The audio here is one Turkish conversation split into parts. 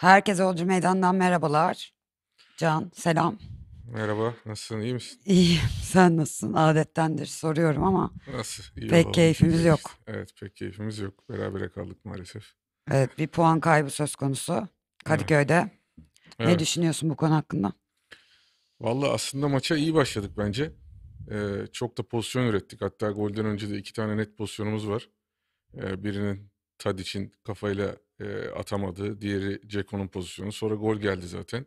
Herkese Olcu Meydan'dan merhabalar. Can, selam. Merhaba, nasılsın, iyi misin? İyiyim, sen nasılsın? Adettendir soruyorum ama Nasıl? İyi pek keyfimiz yok. Evet, pek keyfimiz yok. Berabere kaldık maalesef. Evet, bir puan kaybı söz konusu Kadıköy'de. Ne düşünüyorsun bu konu hakkında? Valla aslında maça iyi başladık bence. Ee, çok da pozisyon ürettik. Hatta golden önce de iki tane net pozisyonumuz var. Ee, birinin Tadic'in kafayla e, atamadı. Diğeri Ceko'nun pozisyonu. Sonra gol geldi zaten.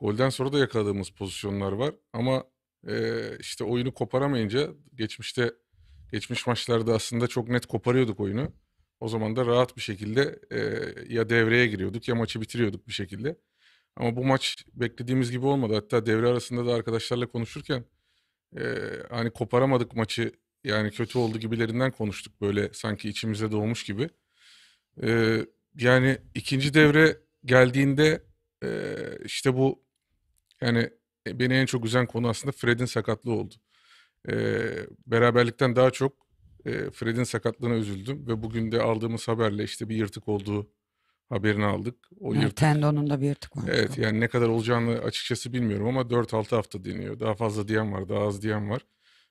Golden sonra da yakaladığımız pozisyonlar var. Ama e, işte oyunu koparamayınca geçmişte geçmiş maçlarda aslında çok net koparıyorduk oyunu. O zaman da rahat bir şekilde e, ya devreye giriyorduk ya maçı bitiriyorduk bir şekilde. Ama bu maç beklediğimiz gibi olmadı. Hatta devre arasında da arkadaşlarla konuşurken e, hani koparamadık maçı yani kötü oldu gibilerinden konuştuk böyle sanki içimize doğmuş gibi. E, yani ikinci devre geldiğinde e, işte bu yani e, beni en çok üzen konu aslında Fred'in sakatlığı oldu. E, beraberlikten daha çok e, Fred'in sakatlığına üzüldüm ve bugün de aldığımız haberle işte bir yırtık olduğu haberini aldık. O yani yırtık, tendonunda bir yırtık var. Evet yani ne kadar olacağını açıkçası bilmiyorum ama 4-6 hafta deniyor. Daha fazla diyen var, daha az diyen var.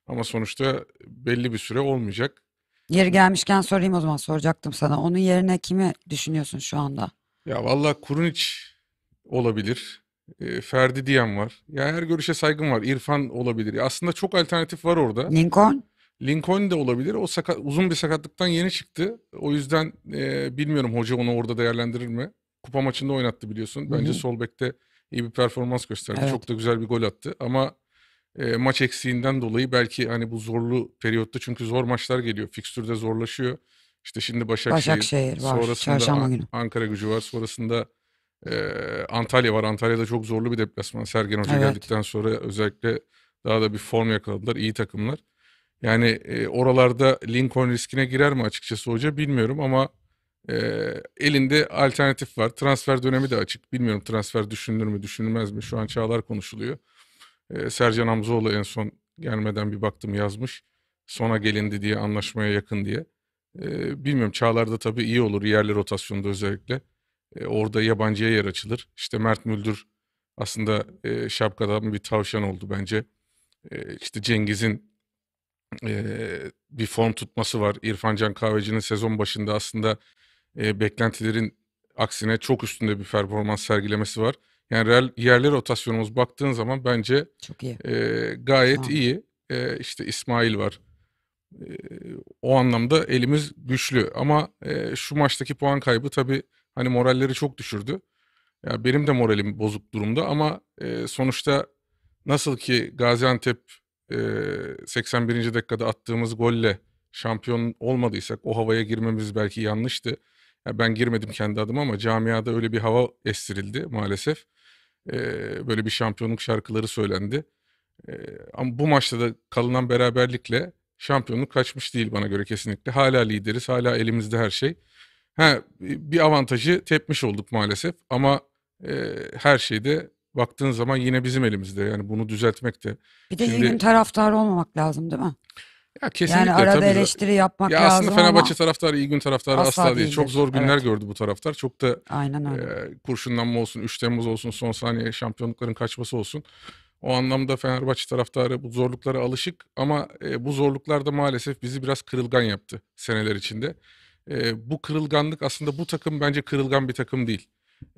Ama sonuçta belli bir süre olmayacak. Yeri gelmişken sorayım o zaman soracaktım sana. Onun yerine kimi düşünüyorsun şu anda? Ya valla Kurunic olabilir. E, Ferdi diyen var. Ya her görüşe saygım var. İrfan olabilir. Ya aslında çok alternatif var orada. Lincoln? Lincoln de olabilir. O sakat, uzun bir sakatlıktan yeni çıktı. O yüzden e, bilmiyorum hoca onu orada değerlendirir mi? Kupa maçında oynattı biliyorsun. Bence Hı-hı. sol bekte iyi bir performans gösterdi. Evet. Çok da güzel bir gol attı. Ama e, maç eksiğinden dolayı belki hani bu zorlu periyotta çünkü zor maçlar geliyor. Fikstürde zorlaşıyor. İşte şimdi Başakşehir, Başakşehir var. sonrasında Çarşamba günü. Ankara gücü var. Sonrasında e, Antalya var. Antalya'da çok zorlu bir deplasman. Sergen Hoca evet. geldikten sonra özellikle daha da bir form yakaladılar. iyi takımlar. Yani e, oralarda Lincoln riskine girer mi açıkçası hoca bilmiyorum ama e, elinde alternatif var. Transfer dönemi de açık. Bilmiyorum transfer düşünülür mü düşünülmez mi? Şu an çağlar konuşuluyor. Sercan Hamzoğlu en son gelmeden bir baktım yazmış. Sona gelindi diye anlaşmaya yakın diye. bilmiyorum Çağlar'da tabii iyi olur yerli rotasyonda özellikle. orada yabancıya yer açılır. İşte Mert Müldür aslında e, şapkadan bir tavşan oldu bence. İşte Cengiz'in bir form tutması var. İrfan Can Kahveci'nin sezon başında aslında beklentilerin aksine çok üstünde bir performans sergilemesi var. Yani real, yerli rotasyonumuz baktığın zaman bence Çok iyi. E, gayet tamam. iyi. E, işte İsmail var. E, o anlamda elimiz güçlü. Ama e, şu maçtaki puan kaybı tabii hani moralleri çok düşürdü. Ya benim de moralim bozuk durumda ama e, sonuçta nasıl ki Gaziantep e, 81. dakikada attığımız golle şampiyon olmadıysak o havaya girmemiz belki yanlıştı. ben girmedim kendi adıma ama camiada öyle bir hava estirildi maalesef. E, böyle bir şampiyonluk şarkıları söylendi. E, ama bu maçta da kalınan beraberlikle şampiyonluk kaçmış değil bana göre kesinlikle. Hala lideriz, hala elimizde her şey. Ha, bir avantajı tepmiş olduk maalesef ama e, her şeyde baktığın zaman yine bizim elimizde. Yani bunu düzeltmek de. Bir de Şimdi, yine taraftar olmamak lazım değil mi? Ya kesinlikle yani arada tabii. eleştiri yapmak ya lazım aslında Fenerbahçe ama taraftarı iyi gün taraftarı asla, asla değil. Çok zor günler evet. gördü bu taraftar. Çok da Aynen öyle. E, kurşunlanma olsun, 3 Temmuz olsun, son saniye şampiyonlukların kaçması olsun. O anlamda Fenerbahçe taraftarı bu zorluklara alışık ama e, bu zorluklar da maalesef bizi biraz kırılgan yaptı seneler içinde. E, bu kırılganlık aslında bu takım bence kırılgan bir takım değil.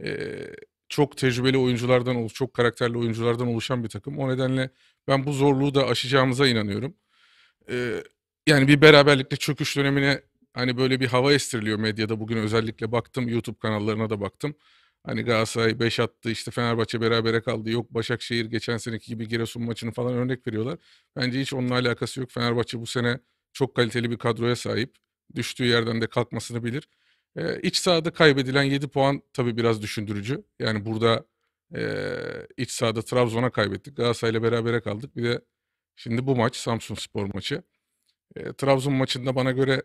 E, çok tecrübeli oyunculardan, çok karakterli oyunculardan oluşan bir takım. O nedenle ben bu zorluğu da aşacağımıza inanıyorum yani bir beraberlikle çöküş dönemine hani böyle bir hava estiriliyor medyada. Bugün özellikle baktım YouTube kanallarına da baktım. Hani Galatasaray 5 attı işte Fenerbahçe berabere kaldı. Yok Başakşehir geçen seneki gibi Giresun maçını falan örnek veriyorlar. Bence hiç onunla alakası yok. Fenerbahçe bu sene çok kaliteli bir kadroya sahip. Düştüğü yerden de kalkmasını bilir. Ee, iç sahada kaybedilen 7 puan tabii biraz düşündürücü. Yani burada e, iç sahada Trabzon'a kaybettik. Galatasaray'la berabere kaldık. Bir de Şimdi bu maç Samsun Spor maçı. E, Trabzon maçında bana göre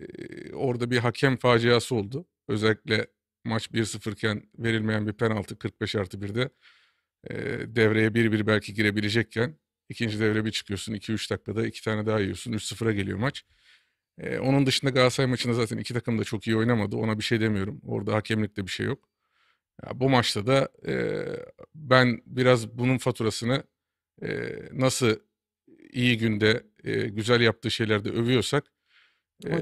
e, orada bir hakem faciası oldu. Özellikle maç 1-0 iken verilmeyen bir penaltı 45 artı 1'de e, devreye 1-1 belki girebilecekken ikinci devre bir çıkıyorsun 2-3 dakikada iki tane daha yiyorsun 3-0'a geliyor maç. E, onun dışında Galatasaray maçında zaten iki takım da çok iyi oynamadı ona bir şey demiyorum. Orada hakemlikte bir şey yok. Ya, bu maçta da e, ben biraz bunun faturasını e, nasıl iyi günde e, güzel yaptığı şeylerde övüyorsak e,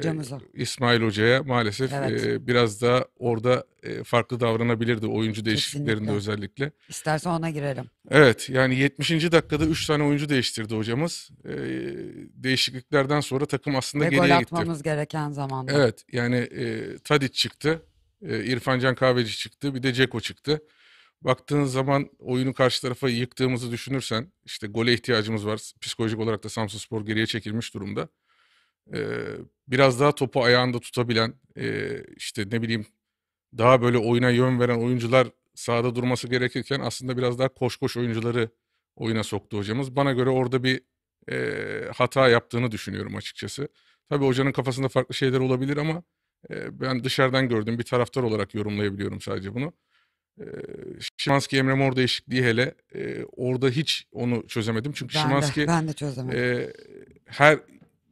İsmail Hoca'ya maalesef e, Evet. e, biraz daha orada e, farklı davranabilirdi oyuncu değişikliklerinde Kesinlikle. özellikle. İstersen ona girelim. Evet yani 70. dakikada 3 tane oyuncu değiştirdi hocamız. E, değişikliklerden sonra takım aslında Ve geriye gol gitti. atmamız gereken zamanda. Evet yani e, Tadic çıktı. E, İrfan Can Kahveci çıktı. Bir de Ceko çıktı baktığın zaman oyunu karşı tarafa yıktığımızı düşünürsen işte gole ihtiyacımız var. Psikolojik olarak da Samsun Spor geriye çekilmiş durumda. Ee, biraz daha topu ayağında tutabilen e, işte ne bileyim daha böyle oyuna yön veren oyuncular sahada durması gerekirken aslında biraz daha koş koş oyuncuları oyuna soktu hocamız. Bana göre orada bir e, hata yaptığını düşünüyorum açıkçası. Tabii hocanın kafasında farklı şeyler olabilir ama e, ben dışarıdan gördüm bir taraftar olarak yorumlayabiliyorum sadece bunu. E, Şimanski Emre Mor değişikliği hele e, orada hiç onu çözemedim. Çünkü ben Şimanski de, ben de çözemedim. E, her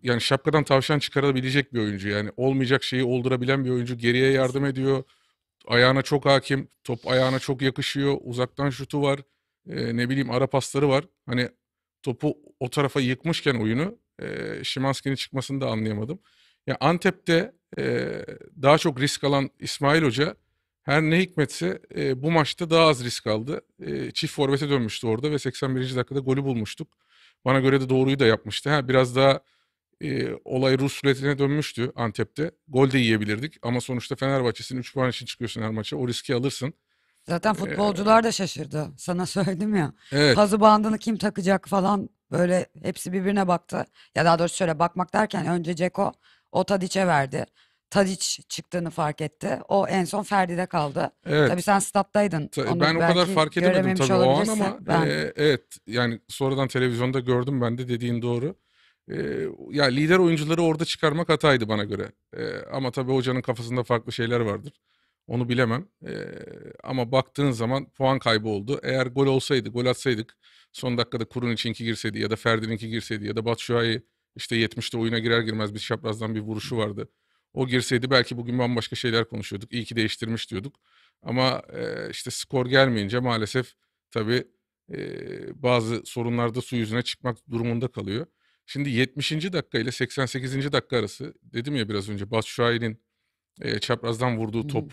yani şapkadan tavşan çıkarabilecek bir oyuncu. Yani olmayacak şeyi oldurabilen bir oyuncu. Geriye yardım ediyor. Ayağına çok hakim. Top ayağına çok yakışıyor. Uzaktan şutu var. E, ne bileyim ara pasları var. Hani topu o tarafa yıkmışken oyunu e, Şimanski'nin çıkmasını da anlayamadım. Ya yani Antep'te e, daha çok risk alan İsmail Hoca her ne hikmetse e, bu maçta daha az risk aldı. E, çift forvete dönmüştü orada ve 81. dakikada golü bulmuştuk. Bana göre de doğruyu da yapmıştı. Ha, biraz daha e, olay Rus suretine dönmüştü Antep'te. Gol de yiyebilirdik ama sonuçta Fenerbahçe'sin 3 puan için çıkıyorsun her maça. O riski alırsın. Zaten e, futbolcular ee, da şaşırdı. Sana söyledim ya. Evet. Pazı bandını kim takacak falan böyle hepsi birbirine baktı. Ya daha doğrusu şöyle bakmak derken önce Ceko o Tadiç'e verdi. Tadiç çıktığını fark etti. O en son Ferdi'de kaldı. Evet. Tabii sen stat'taydın. Onu ben o kadar fark edemedim tabii o an ama e, ben... e, evet yani sonradan televizyonda gördüm ben de dediğin doğru. E, ya lider oyuncuları orada çıkarmak hataydı bana göre. E, ama tabii hocanın kafasında farklı şeyler vardır. Onu bilemem. E, ama baktığın zaman puan kaybı oldu. Eğer gol olsaydı, gol atsaydık son dakikada Kurun içinki girseydi ya da Ferdi'ninki girseydi ya da Batshuayi işte 70'te oyuna girer girmez bir şaprazdan bir vuruşu vardı. O girseydi belki bugün bambaşka şeyler konuşuyorduk. İyi ki değiştirmiş diyorduk. Ama e, işte skor gelmeyince maalesef tabii e, bazı sorunlarda su yüzüne çıkmak durumunda kalıyor. Şimdi 70. dakika ile 88. dakika arası dedim ya biraz önce Batshuayi'nin e, çaprazdan vurduğu top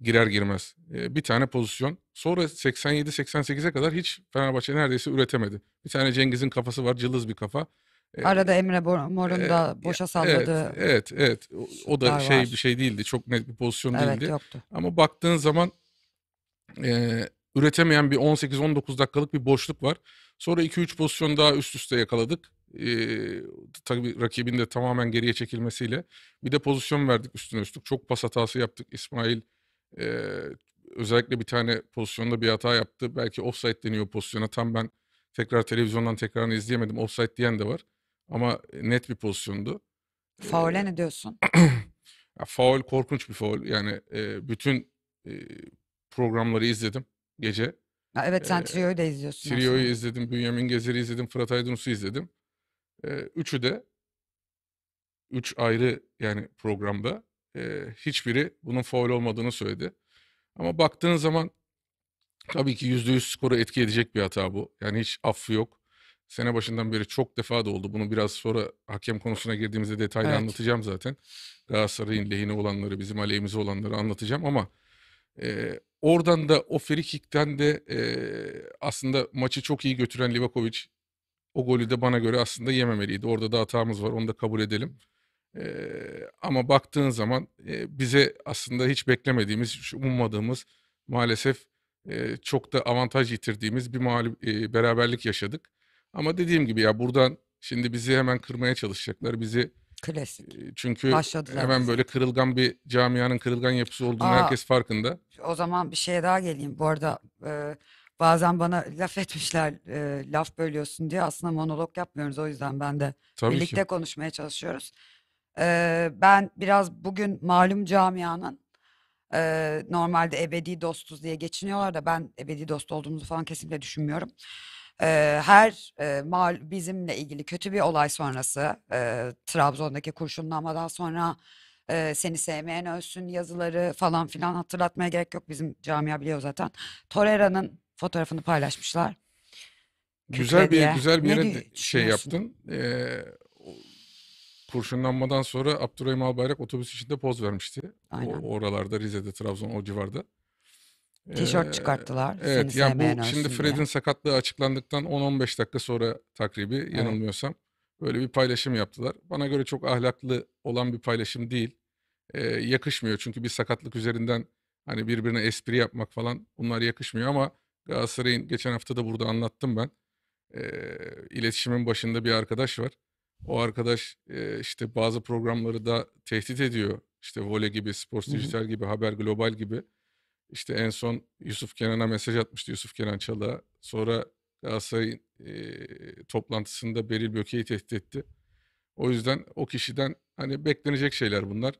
girer girmez e, bir tane pozisyon. Sonra 87-88'e kadar hiç Fenerbahçe neredeyse üretemedi. Bir tane Cengiz'in kafası var cılız bir kafa. Arada Emre Mor'un da boşa salladığı. Evet, evet. evet. O, da şey var. bir şey değildi. Çok net bir pozisyon evet, değildi. Yoktu. Ama baktığın zaman e, üretemeyen bir 18-19 dakikalık bir boşluk var. Sonra 2-3 pozisyon daha üst üste yakaladık. Ee, tabii rakibin de tamamen geriye çekilmesiyle. Bir de pozisyon verdik üstüne üstlük. Çok pas hatası yaptık. İsmail e, özellikle bir tane pozisyonda bir hata yaptı. Belki offside deniyor pozisyona. Tam ben tekrar televizyondan tekrar izleyemedim. Offside diyen de var. Ama e, net bir pozisyondu. Faule ee, ne diyorsun? ya, faul korkunç bir faul. Yani e, bütün e, programları izledim gece. Ya evet sen ee, Trio'yu da izliyorsun. Trio'yu izledim, Bünyamin Gezer'i izledim, Fırat Aydınus'u izledim. Ee, üçü de üç ayrı yani programda e, hiçbiri bunun faul olmadığını söyledi. Ama baktığın zaman tabii ki yüzde yüz skoru etki edecek bir hata bu. Yani hiç affı yok sene başından beri çok defa da oldu. Bunu biraz sonra hakem konusuna girdiğimizde detaylı evet. anlatacağım zaten. Galatasaray'ın lehine olanları, bizim aleyhimize olanları anlatacağım ama e, oradan da o frikikten de e, aslında maçı çok iyi götüren Livakovic o golü de bana göre aslında yememeliydi. Orada da hatamız var onu da kabul edelim. E, ama baktığın zaman e, bize aslında hiç beklemediğimiz, hiç ummadığımız maalesef e, çok da avantaj yitirdiğimiz bir mağlup, e, beraberlik yaşadık. Ama dediğim gibi ya buradan şimdi bizi hemen kırmaya çalışacaklar. Bizi Klasik. çünkü Başladılar hemen bize. böyle kırılgan bir camianın kırılgan yapısı olduğunu Aa. herkes farkında. O zaman bir şeye daha geleyim. Bu arada e, bazen bana laf etmişler e, laf bölüyorsun diye aslında monolog yapmıyoruz. O yüzden ben de Tabii birlikte ki. konuşmaya çalışıyoruz. E, ben biraz bugün malum camianın e, normalde ebedi dostuz diye geçiniyorlar da ben ebedi dost olduğumuzu falan kesinlikle düşünmüyorum e, her e, mal bizimle ilgili kötü bir olay sonrası e, Trabzon'daki kurşunlanmadan sonra e, seni sevmeyen ölsün yazıları falan filan hatırlatmaya gerek yok bizim camia biliyor zaten. Torera'nın fotoğrafını paylaşmışlar. Güzel bir güzel bir yere şey yaptın. Ee, kurşunlanmadan sonra Abdurrahim Albayrak otobüs içinde poz vermişti. Aynen. O, oralarda Rize'de, Trabzon o civarda. Tişört çıkarttılar. Ee, evet yani bu şimdi Fred'in sakatlığı açıklandıktan 10-15 dakika sonra takribi yanılmıyorsam böyle bir paylaşım yaptılar. Bana göre çok ahlaklı olan bir paylaşım değil. Ee, yakışmıyor çünkü bir sakatlık üzerinden hani birbirine espri yapmak falan bunlar yakışmıyor ama Galatasaray'ın geçen hafta da burada anlattım ben. Ee, iletişimin başında bir arkadaş var. O arkadaş e, işte bazı programları da tehdit ediyor. İşte Vole gibi, Sports Digital gibi, Haber Global gibi. İşte en son Yusuf Kenan'a mesaj atmıştı Yusuf Kenan Çalık'a. Sonra Galatasaray e, toplantısında Beril Böke'yi tehdit etti. O yüzden o kişiden hani beklenecek şeyler bunlar.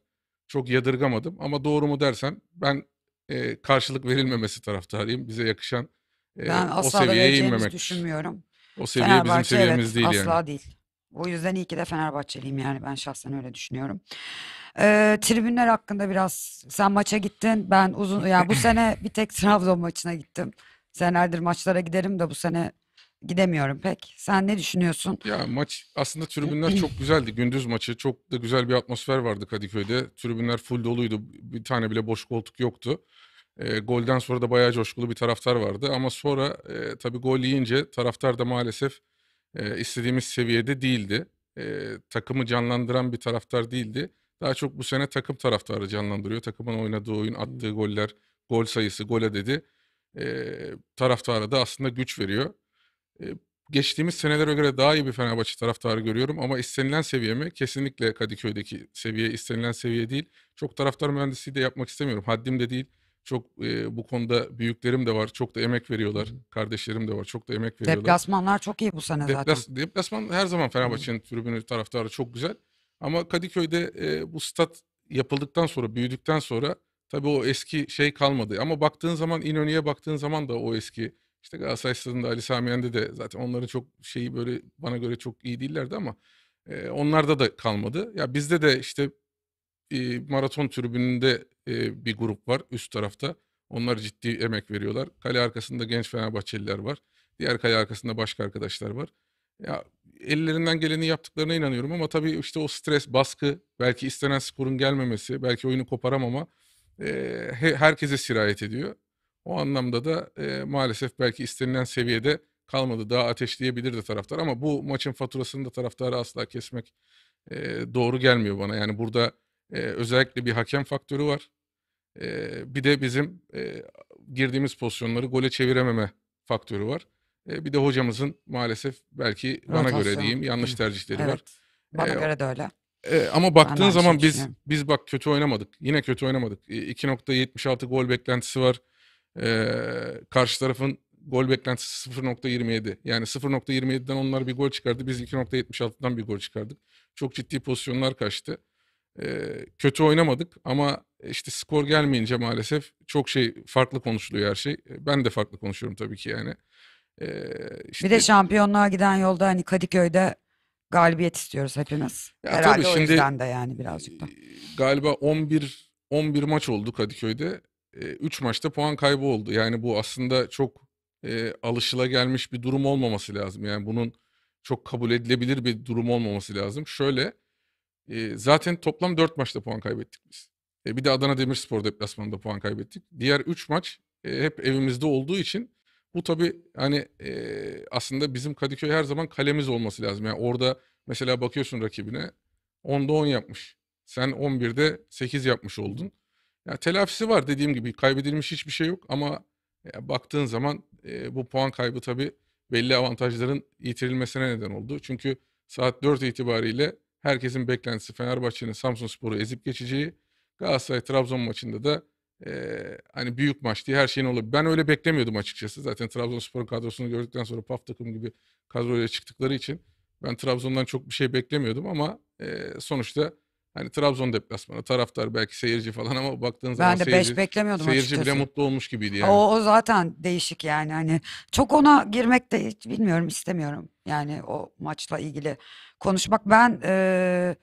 Çok yadırgamadım ama doğru mu dersen ben e, karşılık verilmemesi taraftarıyım. Bize yakışan e, ben o seviyeye inmemek. düşünmüyorum. O seviye Fenerbahçe, bizim seviyemiz evet, değil asla yani. Asla değil. O yüzden iyi ki de Fenerbahçeliyim yani ben şahsen öyle düşünüyorum. Ee, tribünler hakkında biraz sen maça gittin. Ben uzun yani bu sene bir tek Trabzon maçına gittim. Senelerdir maçlara giderim de bu sene gidemiyorum pek. Sen ne düşünüyorsun? Ya maç aslında tribünler çok güzeldi. Gündüz maçı çok da güzel bir atmosfer vardı Kadıköy'de. Tribünler full doluydu. Bir tane bile boş koltuk yoktu. E, golden sonra da bayağı coşkulu bir taraftar vardı. Ama sonra e, tabii gol yiyince taraftar da maalesef e, istediğimiz seviyede değildi. E, takımı canlandıran bir taraftar değildi. Daha çok bu sene takım taraftarı canlandırıyor. Takımın oynadığı oyun, attığı goller, gol sayısı, gole dedi. E, taraftara da aslında güç veriyor. E, geçtiğimiz senelere göre daha iyi bir Fenerbahçe taraftarı görüyorum ama istenilen seviye mi? Kesinlikle Kadıköy'deki seviye istenilen seviye değil. Çok taraftar mühendisliği de yapmak istemiyorum. Haddim de değil. Çok e, bu konuda büyüklerim de var. Çok da emek veriyorlar. Kardeşlerim de var. Çok da emek veriyorlar. Deplasmanlar çok iyi bu sene zaten. Deplas, deplasman her zaman Fenerbahçe'nin tribünü taraftarı çok güzel. Ama Kadıköy'de e, bu stat yapıldıktan sonra, büyüdükten sonra tabii o eski şey kalmadı. Ama baktığın zaman İnönü'ye baktığın zaman da o eski işte Galatasaray Stadı'nda Ali Sami Yen'de de zaten onların çok şeyi böyle bana göre çok iyi değillerdi ama e, onlarda da kalmadı. Ya bizde de işte e, maraton tribününde e, bir grup var üst tarafta. Onlar ciddi emek veriyorlar. Kale arkasında genç Fenerbahçeliler var. Diğer kale arkasında başka arkadaşlar var. Ya ellerinden geleni yaptıklarına inanıyorum ama tabii işte o stres, baskı, belki istenen skorun gelmemesi, belki oyunu koparamama e, herkese sirayet ediyor. O anlamda da e, maalesef belki istenilen seviyede kalmadı. Daha ateşleyebilirdi taraftar ama bu maçın faturasını da taraftarı asla kesmek e, doğru gelmiyor bana. Yani burada e, özellikle bir hakem faktörü var. E, bir de bizim e, girdiğimiz pozisyonları gole çevirememe faktörü var. E, bir de hocamızın maalesef belki bana göre diyeyim yanlış tercihleri Evet. var. Bana Ee, göre de öyle. E, ama baktığın aynı zaman şeyi biz düşünüyorum. biz bak kötü oynamadık. Yine kötü oynamadık. E, 2.76 gol beklentisi var. E, karşı tarafın gol beklentisi 0.27. Yani 0.27'den onlar bir gol çıkardı. Biz 2.76'dan bir gol çıkardık. Çok ciddi pozisyonlar kaçtı. E, kötü oynamadık ama e, işte skor gelmeyince maalesef çok şey farklı konuşuluyor her şey. E, Ben de farklı konuşuyorum tabii ki yani işte, bir de şampiyonluğa giden yolda hani Kadıköy'de galibiyet istiyoruz hepimiz. Ya Herhalde tabii, şimdi, o yüzden de yani birazcık da. Galiba 11 11 maç oldu Kadıköy'de. 3 maçta puan kaybı oldu. Yani bu aslında çok e, alışıla gelmiş bir durum olmaması lazım. Yani bunun çok kabul edilebilir bir durum olmaması lazım. Şöyle e, zaten toplam 4 maçta puan kaybettik biz. E, bir de Adana Demirspor deplasmanında puan kaybettik. Diğer 3 maç e, hep evimizde olduğu için bu tabii hani e, aslında bizim Kadıköy her zaman kalemiz olması lazım. Yani orada mesela bakıyorsun rakibine 10'da 10 yapmış. Sen 11'de 8 yapmış oldun. Ya telafisi var dediğim gibi kaybedilmiş hiçbir şey yok ama e, baktığın zaman e, bu puan kaybı tabii belli avantajların yitirilmesine neden oldu. Çünkü saat 4 itibariyle herkesin beklentisi Fenerbahçe'nin Samsun Spor'u ezip geçeceği, Galatasaray Trabzon maçında da ee, hani büyük maç diye her şeyin olabilir. Ben öyle beklemiyordum açıkçası. Zaten Trabzonspor'un kadrosunu gördükten sonra PAF takım gibi kadroya çıktıkları için ben Trabzon'dan çok bir şey beklemiyordum ama e, sonuçta hani Trabzon deplasmanı taraftar belki seyirci falan ama baktığın zaman ben de seyirci, beş beklemiyordum seyirci açıkçası. bile mutlu olmuş gibiydi yani. O, o zaten değişik yani hani çok ona girmek de hiç bilmiyorum istemiyorum yani o maçla ilgili konuşmak. Ben e,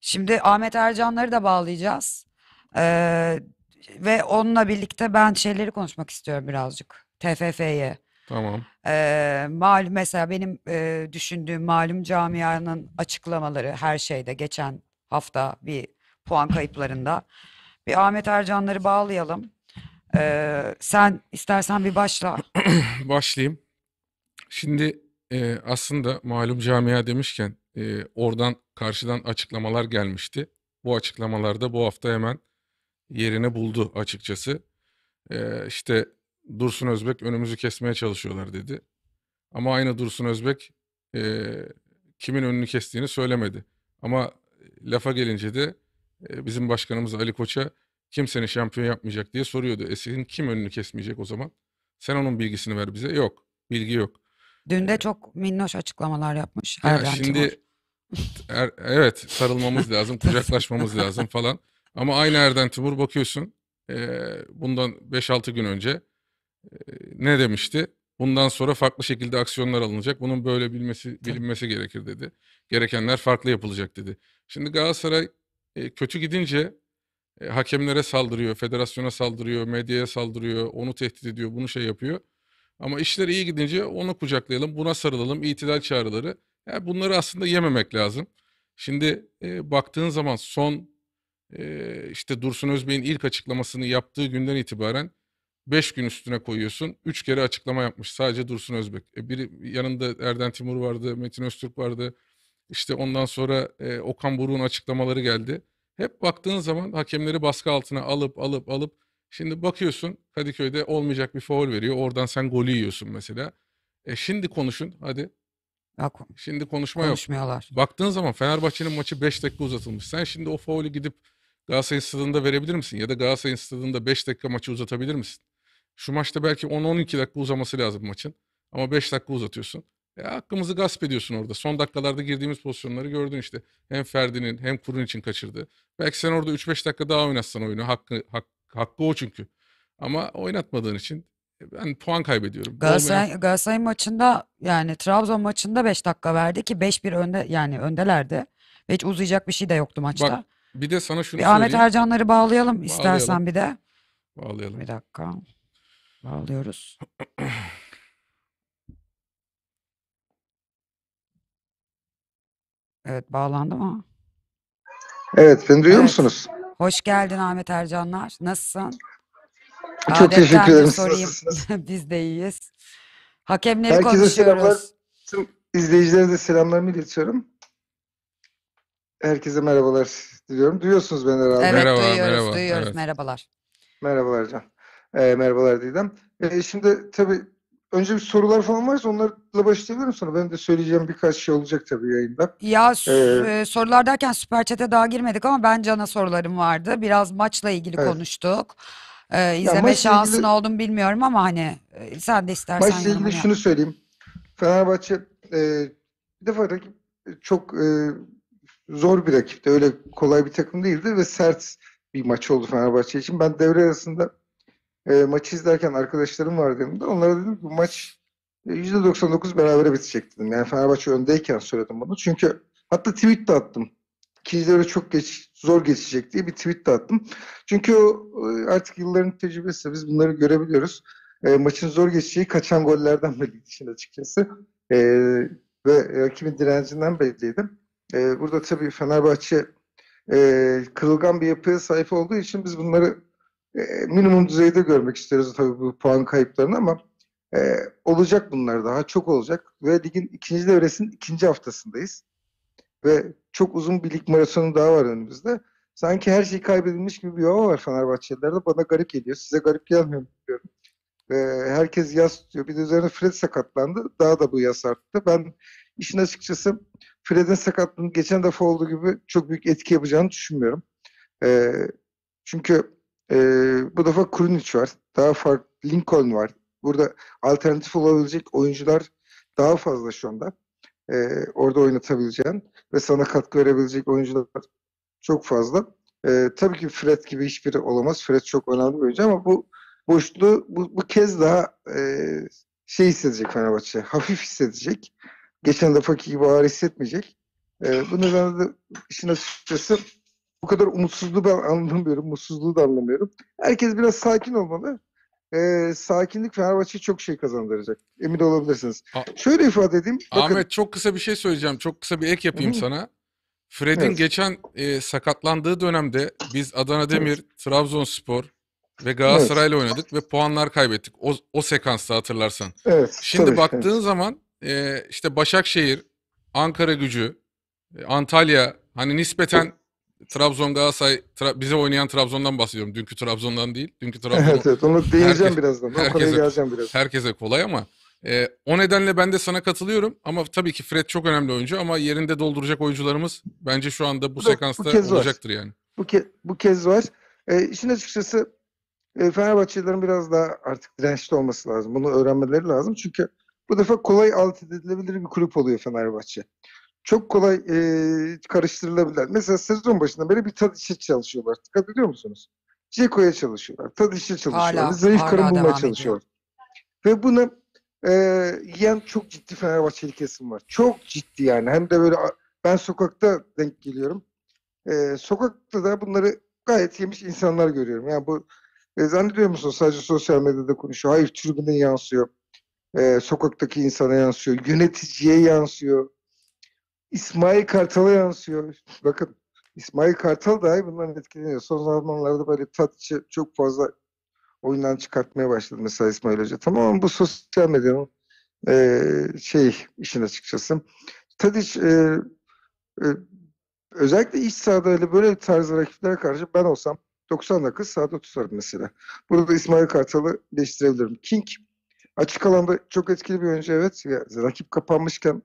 şimdi Ahmet Ercanları da bağlayacağız. E, ve onunla birlikte ben şeyleri konuşmak istiyorum birazcık. TFF'ye. Tamam. Ee, malum mesela benim e, düşündüğüm malum camianın açıklamaları her şeyde geçen hafta bir puan kayıplarında. Bir Ahmet Ercanları bağlayalım. Ee, sen istersen bir başla. Başlayayım. Şimdi e, aslında malum camia demişken e, oradan karşıdan açıklamalar gelmişti. Bu açıklamalarda bu hafta hemen yerini buldu açıkçası. Ee, işte Dursun Özbek önümüzü kesmeye çalışıyorlar dedi. Ama aynı Dursun Özbek e, kimin önünü kestiğini söylemedi. Ama lafa gelince de e, bizim başkanımız Ali Koç'a kimsenin şampiyon yapmayacak diye soruyordu. esin kim önünü kesmeyecek o zaman? Sen onun bilgisini ver bize. Yok. Bilgi yok. Dün de ee, çok minnoş açıklamalar yapmış. Ya şimdi er, evet sarılmamız lazım, kucaklaşmamız lazım falan. Ama aynı Erden Timur bakıyorsun bundan 5-6 gün önce ne demişti? Bundan sonra farklı şekilde aksiyonlar alınacak. Bunun böyle bilmesi bilinmesi gerekir dedi. Gerekenler farklı yapılacak dedi. Şimdi Galatasaray kötü gidince hakemlere saldırıyor, federasyona saldırıyor, medyaya saldırıyor, onu tehdit ediyor, bunu şey yapıyor. Ama işler iyi gidince onu kucaklayalım, buna sarılalım, itidal çağrıları. Yani bunları aslında yememek lazım. Şimdi e, baktığın zaman son e, işte Dursun Özbey'in ilk açıklamasını yaptığı günden itibaren 5 gün üstüne koyuyorsun. 3 kere açıklama yapmış sadece Dursun Özbek. E, biri yanında Erden Timur vardı, Metin Öztürk vardı. İşte ondan sonra e, Okan Buruk'un açıklamaları geldi. Hep baktığın zaman hakemleri baskı altına alıp alıp alıp şimdi bakıyorsun Kadıköy'de olmayacak bir foul veriyor. Oradan sen golü yiyorsun mesela. E şimdi konuşun hadi. Yok. Şimdi konuşma yok. Baktığın zaman Fenerbahçe'nin maçı 5 dakika uzatılmış. Sen şimdi o faulü gidip Galatasaray'ın stadında verebilir misin? Ya da Galatasaray'ın stadında 5 dakika maçı uzatabilir misin? Şu maçta belki 10-12 dakika uzaması lazım maçın. Ama 5 dakika uzatıyorsun. E, hakkımızı gasp ediyorsun orada. Son dakikalarda girdiğimiz pozisyonları gördün işte. Hem Ferdi'nin hem Kurun için kaçırdı. Belki sen orada 3-5 dakika daha oynatsan oyunu. Hakkı, hak, hakkı o çünkü. Ama oynatmadığın için e, ben puan kaybediyorum. Galatasaray, Olmayan... Galatasaray maçında yani Trabzon maçında 5 dakika verdi ki 5-1 önde yani öndelerdi. Ve hiç uzayacak bir şey de yoktu maçta. Bak, bir de sana şunu Bir Ahmet söyleyeyim. Ercanları bağlayalım, istersen bir de. Bağlayalım. Bir dakika. Bağlıyoruz. Evet bağlandı mı? Evet, beni duyuyor Evet. musunuz? Hoş geldin Ahmet Ercanlar. Nasılsın? Çok Adettendir teşekkür ederim. Siz sorayım. Biz de iyiyiz. Hakemleri Herkese selamlar. konuşuyoruz. Tüm izleyicilerinize selamlarımı iletiyorum. Herkese merhabalar diliyorum. Duyuyorsunuz beni herhalde. Evet merhaba, duyuyoruz, merhaba. duyuyoruz. Evet. Merhabalar. Merhabalar Can. Ee, merhabalar Didem. Ee, şimdi tabii önce bir sorular falan varsa onlarla başlayabilirim sonra. Ben de söyleyeceğim birkaç şey olacak tabii yayında. Ya ee, e, sorular derken Süper Chat'e daha girmedik ama ben Can'a sorularım vardı. Biraz maçla ilgili evet. konuştuk. Ee, izleme şansın ilgili, oldum bilmiyorum ama hani e, sen de istersen. Maçla ilgili şunu söyleyeyim. Fenerbahçe e, bir defa rakip çok... E, zor bir rakipti. Öyle kolay bir takım değildi ve sert bir maç oldu Fenerbahçe için. Ben devre arasında e, maçı izlerken arkadaşlarım vardı yanımda. Onlara dedim bu maç %99 e, beraber bitecek dedim. Yani Fenerbahçe öndeyken söyledim bunu. Çünkü hatta tweet de attım. İkinci çok geç, zor geçecek diye bir tweet de attım. Çünkü o, e, artık yılların tecrübesi biz bunları görebiliyoruz. E, maçın zor geçeceği kaçan gollerden belli için açıkçası. E, ve rakibin direncinden belliydi. E, burada tabii Fenerbahçe e, kırılgan bir yapıya sahip olduğu için biz bunları e, minimum düzeyde görmek isteriz tabii bu puan kayıplarını ama e, olacak bunlar daha çok olacak ve ligin ikinci devresinin ikinci haftasındayız ve çok uzun bir lig maratonu daha var önümüzde. Sanki her şey kaybedilmiş gibi bir hava var Fenerbahçelilerde. Bana garip geliyor. Size garip gelmiyor mu biliyorum. E, herkes yaz tutuyor. Bir de üzerine Fred sakatlandı. Daha da bu yaz arttı. Ben işin açıkçası Fred'in sakatlığının geçen defa olduğu gibi çok büyük etki yapacağını düşünmüyorum. E, çünkü e, bu defa Krunic var. Daha farklı Lincoln var. Burada alternatif olabilecek oyuncular daha fazla şu anda. E, orada oynatabileceğin ve sana katkı verebilecek oyuncular çok fazla. E, tabii ki Fred gibi hiçbiri olamaz. Fred çok önemli bir oyuncu ama bu boşluğu bu, bu kez daha e, şey hissedecek Fenerbahçe. Hafif hissedecek geçen defaki gibi ağır hissetmeyecek. E, bu nedenle de işin açıkçası bu kadar umutsuzluğu ben anlamıyorum. Mutsuzluğu da anlamıyorum. Herkes biraz sakin olmalı. E, sakinlik Fenerbahçe'ye çok şey kazandıracak. Emin olabilirsiniz. A- Şöyle ifade edeyim. Bakın, Ahmet çok kısa bir şey söyleyeceğim. Çok kısa bir ek yapayım Hı-hı. sana. Fred'in evet. geçen e, sakatlandığı dönemde biz Adana Demir, evet. Trabzonspor ve Galatasaray'la evet. oynadık ve puanlar kaybettik. O, o sekansta hatırlarsan. Evet. Şimdi tabii, baktığın evet. zaman e, işte Başakşehir, Ankara gücü, e, Antalya hani nispeten Trabzon Galatasaray tra- bize oynayan Trabzon'dan bahsediyorum. Dünkü Trabzon'dan değil. Dünkü Trabzon. evet, evet onu değineceğim herkes, birazdan. herkese, geleceğim biraz. Herkese kolay ama e, o nedenle ben de sana katılıyorum ama tabii ki Fred çok önemli oyuncu ama yerinde dolduracak oyuncularımız bence şu anda bu, bu sekansta bu kez olacaktır var. yani. Bu, ke- bu kez var. E, işin açıkçası e, Fenerbahçelilerin biraz daha artık dirençli olması lazım. Bunu öğrenmeleri lazım. Çünkü bu defa kolay alt edilebilir bir kulüp oluyor Fenerbahçe. Çok kolay e, karıştırılabilir. Mesela sezon başında böyle bir Tadiş'e çalışıyorlar. Dikkat ediyor musunuz? Ceko'ya çalışıyorlar. Tadiş'e çalışıyorlar. Hala, Zayıf karın bulmaya çalışıyorlar. Ve bunu e, yiyen çok ciddi Fenerbahçeli kesim var. Çok ciddi yani. Hem de böyle ben sokakta denk geliyorum. E, sokakta da bunları gayet yemiş insanlar görüyorum. Yani bu e, zannediyor musun sadece sosyal medyada konuşuyor. Hayır tribüne yansıyor e, sokaktaki insana yansıyor, yöneticiye yansıyor, İsmail Kartal'a yansıyor. Bakın İsmail Kartal dahi bundan etkileniyor. Son zamanlarda böyle tatçı çok fazla oyundan çıkartmaya başladı mesela İsmail Hoca. Tamam bu sosyal medyanın e, şey işin açıkçası. Tadic e, e, özellikle iç sahada öyle böyle tarz rakiplere karşı ben olsam 90 dakika sahada tutarım mesela. Burada İsmail Kartal'ı değiştirebilirim. King Açık alanda çok etkili bir oyuncu evet. Ya, rakip kapanmışken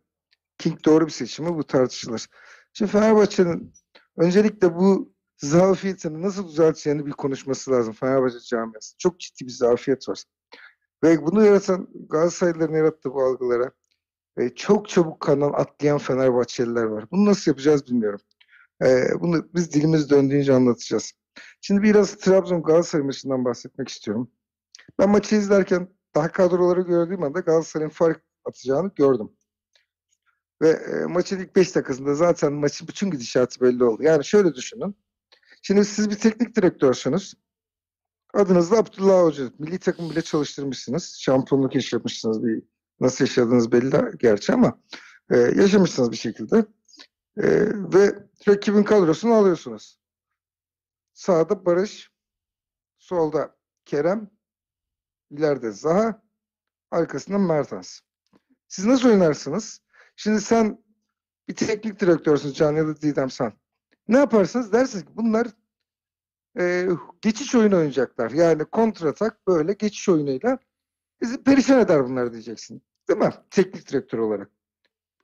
King doğru bir seçimi bu tartışılır. Şimdi Fenerbahçe'nin öncelikle bu zafiyetini nasıl düzelteceğini bir konuşması lazım Fenerbahçe camiası. Çok ciddi bir zafiyet var. Ve bunu yaratan Galatasaraylıların yarattığı bu algılara e, çok çabuk kanal atlayan Fenerbahçeliler var. Bunu nasıl yapacağız bilmiyorum. E, bunu biz dilimiz döndüğünce anlatacağız. Şimdi biraz Trabzon Galatasaray maçından bahsetmek istiyorum. Ben maçı izlerken daha kadroları gördüğüm anda Galatasaray'ın fark atacağını gördüm. Ve e, maçın ilk 5 dakikasında zaten maçın bütün gidişatı belli oldu. Yani şöyle düşünün. Şimdi siz bir teknik direktörsünüz. Adınız da Abdullah Hoca. Milli takım bile çalıştırmışsınız. Şampiyonluk yaşamışsınız. Bir, nasıl yaşadığınız belli gerçi ama e, yaşamışsınız bir şekilde. E, ve rakibin kadrosunu alıyorsunuz. Sağda Barış, solda Kerem, İleride Zaha. Arkasından Mertens. Siz nasıl oynarsınız? Şimdi sen bir teknik direktörsün Can ya da Didem sen. Ne yaparsınız? Dersiniz ki bunlar e, geçiş oyunu oynayacaklar. Yani kontratak böyle geçiş oyunuyla bizi e, perişan eder bunlar diyeceksin. Değil mi? Teknik direktör olarak.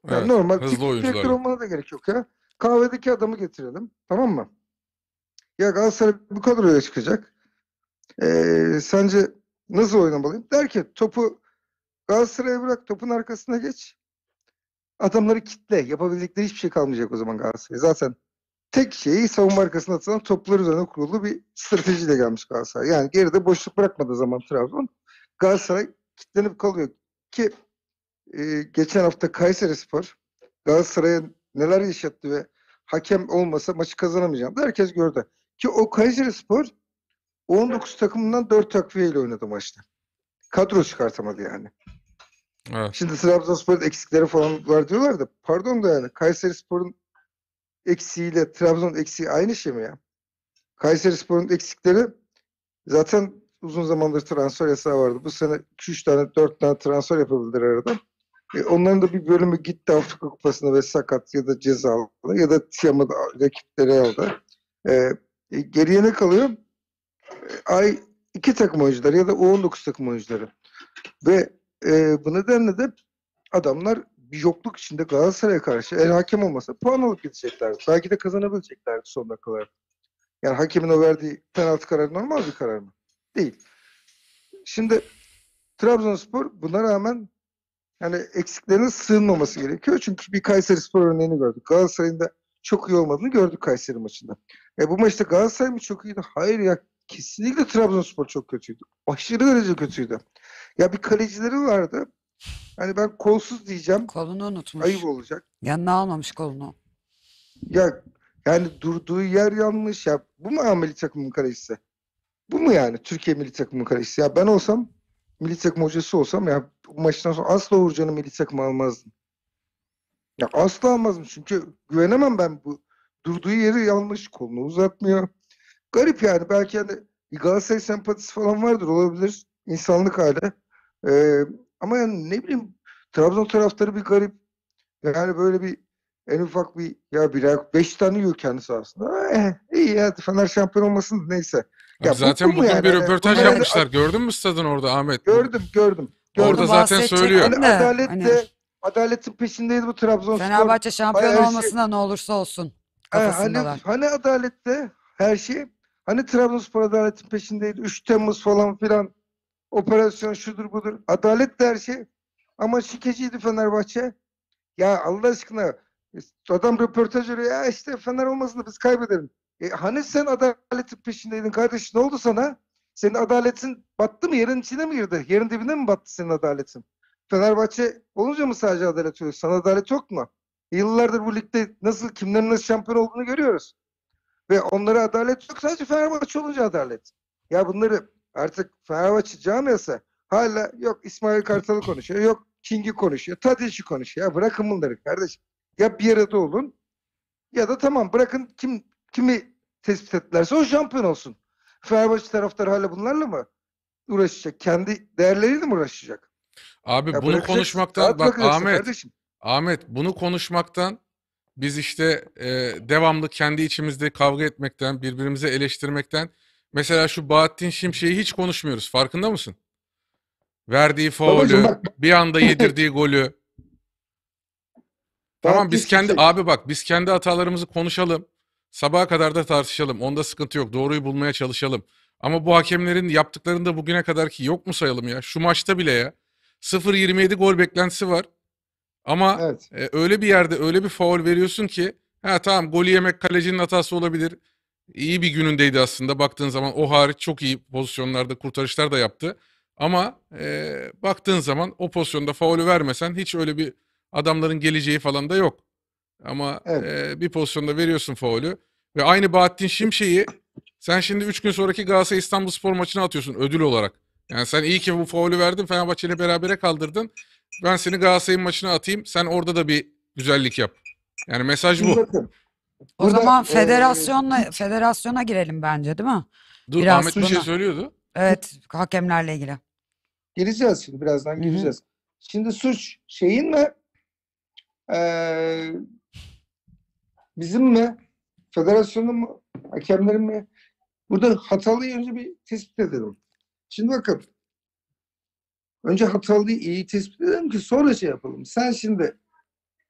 Yani evet, normal teknik direktör olmana da gerek yok ya. Kahvedeki adamı getirelim. Tamam mı? Ya Galatasaray bu kadroya çıkacak. Ee, sence Nasıl oynamalıyım? Der ki topu Galatasaray'a bırak, topun arkasına geç. Adamları kitle. Yapabildikleri hiçbir şey kalmayacak o zaman Galatasaray. Zaten tek şeyi savunma arkasına atılan toplar üzerine kurulu bir strateji stratejiyle gelmiş Galatasaray. Yani geride boşluk bırakmadığı zaman Trabzon Galatasaray kitlenip kalıyor. Ki e, geçen hafta Kayseri Spor Galatasaray'a neler yaşattı ve hakem olmasa maçı kazanamayacağım. Herkes gördü. Ki o Kayseri Spor 19 takımından 4 takviyeyle oynadı maçta. Kadro çıkartamadı yani. Evet. Şimdi Trabzonspor'un eksikleri falan var diyorlar da pardon da yani Kayserispor'un eksiğiyle Trabzon eksiği aynı şey mi ya? Kayserispor'un eksikleri zaten uzun zamandır transfer yasağı vardı. Bu sene 2-3 tane 4 tane transfer yapabildiler arada. E, onların da bir bölümü gitti Afrika Kupası'na ve sakat ya da cezalı ya da Tiam'ı rakipleri aldı. E, e, geriye ne kalıyor? ay iki takım oyuncuları ya da 19 takım oyuncuları. Ve e, bu nedenle de adamlar bir yokluk içinde Galatasaray'a karşı eğer hakem olmasa puan alıp gideceklerdi. Belki de kazanabileceklerdi son dakikalar. Yani hakemin o verdiği penaltı kararı normal bir karar mı? Değil. Şimdi Trabzonspor buna rağmen yani eksiklerine sığınmaması gerekiyor. Çünkü bir Kayseri Spor örneğini gördük. Galatasaray'ın da çok iyi olmadığını gördük Kayseri maçında. E bu maçta Galatasaray mı çok iyiydi? Hayır ya kesinlikle Trabzonspor çok kötüydü. Aşırı derece kötüydü. Ya bir kalecileri vardı. Hani ben kolsuz diyeceğim. Kolunu unutmuş. Ayıp olacak. Yanına almamış kolunu. Ya yani durduğu yer yanlış ya. Bu mu ya milli takımın kalecisi? Bu mu yani Türkiye milli takımın kalecisi? Ya ben olsam milli takım hocası olsam ya maçtan sonra asla Uğurcan'ı milli takım almazdım. Ya asla almazdım çünkü güvenemem ben bu. Durduğu yeri yanlış kolunu uzatmıyor. Garip yani. Belki hani Galatasaray sempatisi falan vardır olabilir. insanlık hali. Ee, ama yani ne bileyim Trabzon taraftarı bir garip. Yani böyle bir en ufak bir ya bir beş tane yiyor kendisi aslında. Eh, iyi ya Fener şampiyon olmasın da neyse. Abi zaten bugün yani? bir hani röportaj Bunlar yapmışlar. Yani, gördün mü stadın orada Ahmet? Gördüm gördüm. gördüm. Orada zaten söylüyor. Hani adalet de, hani... adaletin peşindeydi bu Trabzon Fenerbahçe şampiyon şey- olmasına şey... ne olursa olsun. Hani kafasındalar. Hani, hani adalette her şey Hani Trabzonspor adaletin peşindeydi. 3 Temmuz falan filan operasyon şudur budur. Adalet de her şey. Ama şikeciydi Fenerbahçe. Ya Allah aşkına adam röportaj veriyor. Ya işte Fener olmasın da biz kaybedelim. E, hani sen adaletin peşindeydin kardeş ne oldu sana? Senin adaletin battı mı? Yerin içine mi girdi? Yerin dibine mi battı senin adaletin? Fenerbahçe olunca mı sadece adalet oluyor? Sana adalet yok mu? Yıllardır bu ligde nasıl kimlerin nasıl şampiyon olduğunu görüyoruz. Ve onlara adalet yok. Sadece Fenerbahçe olunca adalet. Ya bunları artık Fenerbahçe camiası hala yok İsmail Kartal'ı konuşuyor. Yok King'i konuşuyor. Tadic'i konuşuyor. Ya bırakın bunları kardeşim. Ya bir arada olun ya da tamam bırakın kim kimi tespit ettilerse o şampiyon olsun. Fenerbahçe taraftarı hala bunlarla mı uğraşacak? Kendi değerleriyle mi uğraşacak? Abi ya bunu konuşmaktan bak Ahmet. Kardeşim. Ahmet bunu konuşmaktan biz işte e, devamlı kendi içimizde kavga etmekten, birbirimizi eleştirmekten. Mesela şu Bahattin Şimşek'i hiç konuşmuyoruz. Farkında mısın? Verdiği faulü, bir anda yedirdiği golü. tamam biz kendi abi bak biz kendi hatalarımızı konuşalım. Sabaha kadar da tartışalım. Onda sıkıntı yok. Doğruyu bulmaya çalışalım. Ama bu hakemlerin yaptıklarını da bugüne kadar ki yok mu sayalım ya? Şu maçta bile ya. 0-27 gol beklentisi var. Ama Evet. e, öyle bir yerde öyle bir faul veriyorsun ki ha tamam golü yemek kalecinin hatası olabilir. İyi bir günündeydi aslında baktığın zaman o hariç çok iyi pozisyonlarda kurtarışlar da yaptı. Ama e, baktığın zaman o pozisyonda faulü vermesen hiç öyle bir adamların geleceği falan da yok. Ama Evet. e, bir pozisyonda veriyorsun faulü ve aynı Bahattin Şimşek'i sen şimdi 3 gün sonraki Galatasaray İstanbul spor maçına atıyorsun ödül olarak. Yani sen iyi ki bu faulü verdin Fenerbahçe'yle berabere kaldırdın. Ben seni Galatasaray'ın maçına atayım. Sen orada da bir güzellik yap. Yani mesaj bu. O Burada, zaman e, federasyonla e, federasyona girelim bence değil mi? Dur Biraz Ahmet bir şey söylüyordu. Evet hakemlerle ilgili. Gireceğiz şimdi birazdan Hı hı. Şimdi suç şeyin mi? Ee, bizim mi? Federasyonun mu? Hakemlerin mi? Burada hatalı önce bir tespit edelim. Şimdi bakın Önce hatalıyı iyi tespit edelim ki sonra şey yapalım. Sen şimdi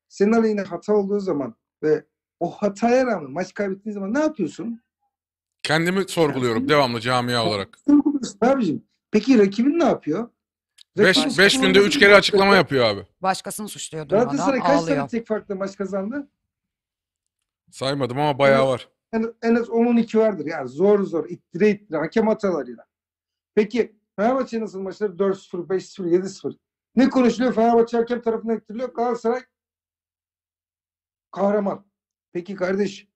senin aleyhine hata olduğu zaman ve o hataya rağmen maç kaybettiğin zaman ne yapıyorsun? Kendimi sorguluyorum yani, devamlı camia olarak. Sorguluyorsun abicim. Peki rakibin ne yapıyor? Beş beş günde üç kere açıklama yapıyor abi. Başkasını suçluyor durmadan Galatasaray kaç ağlıyor. tane tek farklı maç kazandı? Saymadım ama bayağı var. En, en az 10-12 vardır. Yani zor zor ittire ittire hakem hatalarıyla. Peki Fenerbahçe'ye nasıl maçları 4-0, 5-0, 7-0. Ne konuşuluyor? Fenerbahçe hakem tarafından ettiriliyor. Galatasaray kahraman. Peki kardeş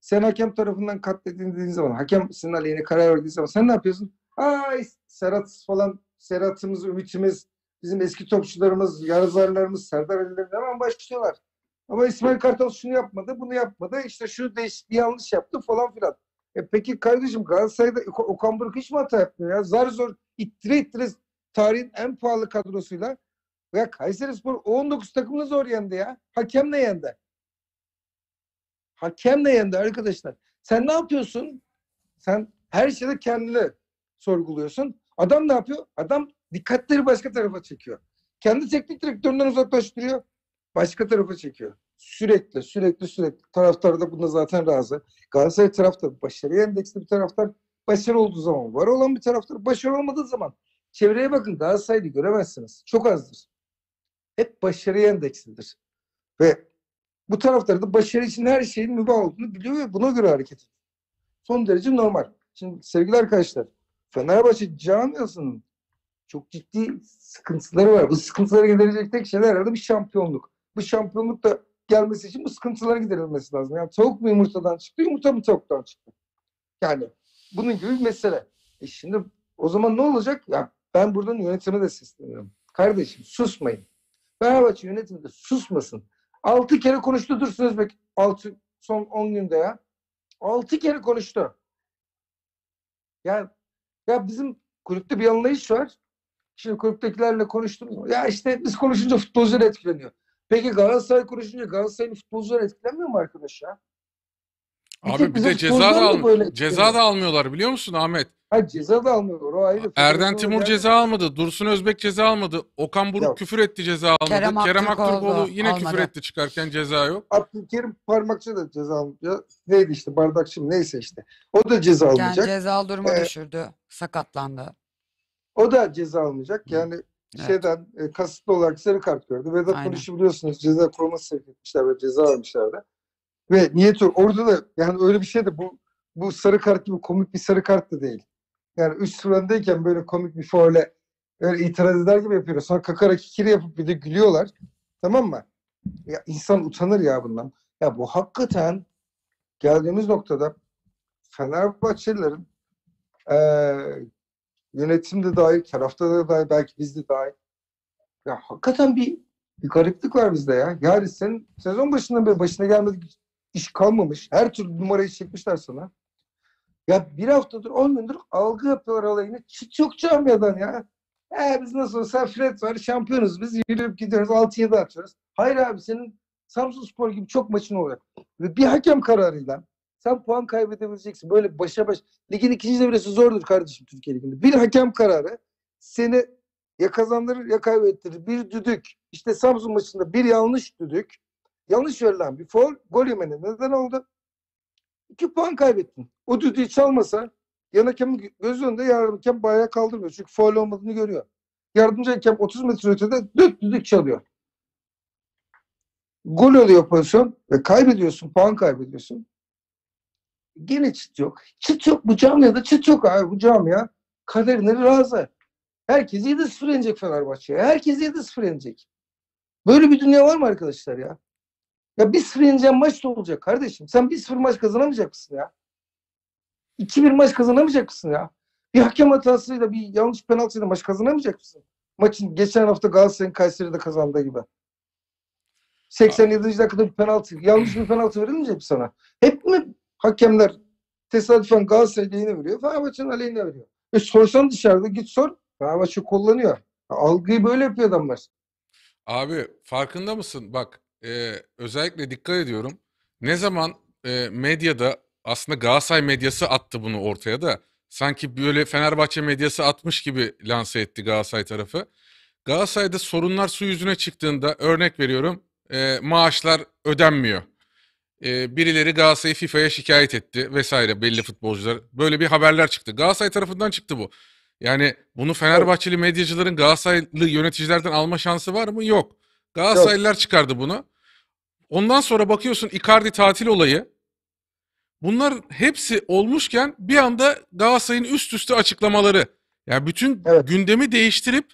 sen hakem tarafından katledildiğin zaman, hakem senin aleyhine karar verdiği zaman sen ne yapıyorsun? Ay Serhat falan, Serhat'ımız, Ümit'imiz, bizim eski topçularımız, yarızlarlarımız, Serdar Ali'lerin hemen başlıyorlar. Ama İsmail Kartal şunu yapmadı, bunu yapmadı, işte şu değişikliği yanlış yaptı falan filan. E peki kardeşim Galatasaray'da Okan Buruk hiç mi hata yapmıyor ya? Zar zor ittire ittire tarihin en pahalı kadrosuyla ya Kayseri Spor 19 takımını zor yendi ya. ne yendi. hakem ne yendi arkadaşlar. Sen ne yapıyorsun? Sen her şeyde kendini sorguluyorsun. Adam ne yapıyor? Adam dikkatleri başka tarafa çekiyor. Kendi teknik direktöründen uzaklaştırıyor. Başka tarafa çekiyor sürekli sürekli sürekli taraftar da buna zaten razı. Galatasaray taraftarı başarı endeksli bir taraftar başarı olduğu zaman var olan bir taraftar başarı olmadığı zaman çevreye bakın Galatasaray'ı göremezsiniz. Çok azdır. Hep başarı endekslidir. Ve bu taraftar da başarı için her şeyin mübah olduğunu biliyor ve buna göre hareket ediyor. Son derece normal. Şimdi sevgili arkadaşlar Fenerbahçe camiasının çok ciddi sıkıntıları var. Bu sıkıntıları giderecek tek şeyler herhalde bir şampiyonluk. Bu şampiyonluk da gelmesi için bu sıkıntılara giderilmesi lazım. Yani tavuk mu yumurtadan çıktı, yumurta mı tavuktan çıktı? Yani bunun gibi bir mesele. E şimdi o zaman ne olacak? Ya ben buradan yönetime de sesleniyorum. Kardeşim susmayın. Fenerbahçe yönetimi de susmasın. Altı kere konuştu Dursun Özbek. Altı, son on günde ya. Altı kere konuştu. Yani ya bizim kulüpte bir anlayış var. Şimdi kulüptekilerle konuştum. Ya işte biz konuşunca futbolcular etkileniyor. Peki Galatasaray konuşunca Galatasaray'ın futbolcuları etkilenmiyor mu arkadaş ya? Abi bir de ceza da, al ceza da almıyorlar biliyor musun Ahmet? Ha ceza da almıyorlar o ayrı. Erden Timur yani. ceza almadı. Dursun Özbek ceza almadı. Okan Buruk yok. küfür etti ceza almadı. Kerem, Aktürkoğlu yine almadı. küfür etti çıkarken ceza yok. Abdülkerim Parmakçı da ceza almadı. Neydi işte bardakçı mı neyse işte. O da ceza almayacak. Yani ceza duruma ee, düşürdü. Sakatlandı. O da ceza almayacak. Yani evet. şeyden e, kasıtlı olarak sarı kart gördü. Vedat Muriç'i biliyorsunuz ceza kuruma sevk etmişler ve ceza almışlar da Ve niyet orada da yani öyle bir şey de bu bu sarı kart gibi komik bir sarı kart da değil. Yani üst sıradayken böyle komik bir faule öyle itiraz eder gibi yapıyorlar Sonra kakara kikiri yapıp bir de gülüyorlar. Tamam mı? Ya insan utanır ya bundan. Ya bu hakikaten geldiğimiz noktada Fenerbahçelilerin e, yönetim de dahil, tarafta da dahil, belki biz de dahil. Ya hakikaten bir, bir gariplik var bizde ya. Yani senin sezon başından beri başına gelmedik iş kalmamış. Her türlü numarayı çekmişler sana. Ya bir haftadır, on gündür algı yapıyorlar alayını. Hiç yok camiadan ya. E biz nasıl olsa Fred var, şampiyonuz biz. Yürüyüp gidiyoruz, 6-7 atıyoruz. Hayır abi senin Samsun Spor gibi çok maçın olacak. Ve bir hakem kararıyla sen puan kaybedebileceksin. Böyle başa baş. Ligin ikinci devresi zordur kardeşim Türkiye Ligi'nde. Bir hakem kararı seni ya kazandırır ya kaybettirir. Bir düdük. İşte Samsun maçında bir yanlış düdük. Yanlış verilen bir foul gol yemene neden oldu. İki puan kaybettin. O düdüğü çalmasa yan hakemin göz önünde yardım hakem bayağı kaldırmıyor. Çünkü foul olmadığını görüyor. Yardımcı hakem 30 metre ötede dört düdük çalıyor. Gol oluyor pozisyon ve kaybediyorsun, puan kaybediyorsun. Gene çıt yok. Çıt yok bu da çıt yok abi bu camia. Kaderine razı. Herkes 7-0 yenecek Fenerbahçe'ye. Herkes 7-0 yenecek. Böyle bir dünya var mı arkadaşlar ya? Ya 1-0 yeneceğin maç da olacak kardeşim. Sen 1-0 maç kazanamayacak mısın ya? 2-1 maç kazanamayacak mısın ya? Bir hakem hatasıyla bir yanlış penaltıyla maç kazanamayacak mısın? Maçın geçen hafta Galatasaray'ın Kayseri'de kazandığı gibi. 87. dakikada bir penaltı. Yanlış bir penaltı verilmeyecek mi sana? Hep mi Hakemler tesadüfen Galatasaray lehine veriyor. Fenerbahçe'nin aleyhine veriyor. E sorsan dışarıda git sor. Fenerbahçe kullanıyor. Algıyı böyle yapıyor adamlar. Abi farkında mısın? Bak e, özellikle dikkat ediyorum. Ne zaman e, medyada aslında Galatasaray medyası attı bunu ortaya da sanki böyle Fenerbahçe medyası atmış gibi lanse etti Galatasaray tarafı. Galatasaray'da sorunlar su yüzüne çıktığında örnek veriyorum e, maaşlar ödenmiyor birileri Galatasaray'ı FIFA'ya şikayet etti vesaire belli futbolcular. Böyle bir haberler çıktı. Galatasaray tarafından çıktı bu. Yani bunu Fenerbahçeli medyacıların Galatasaraylı yöneticilerden alma şansı var mı? Yok. Galatasaraylılar çıkardı bunu. Ondan sonra bakıyorsun Icardi tatil olayı. Bunlar hepsi olmuşken bir anda Galatasaray'ın üst üste açıklamaları. Yani bütün evet. gündemi değiştirip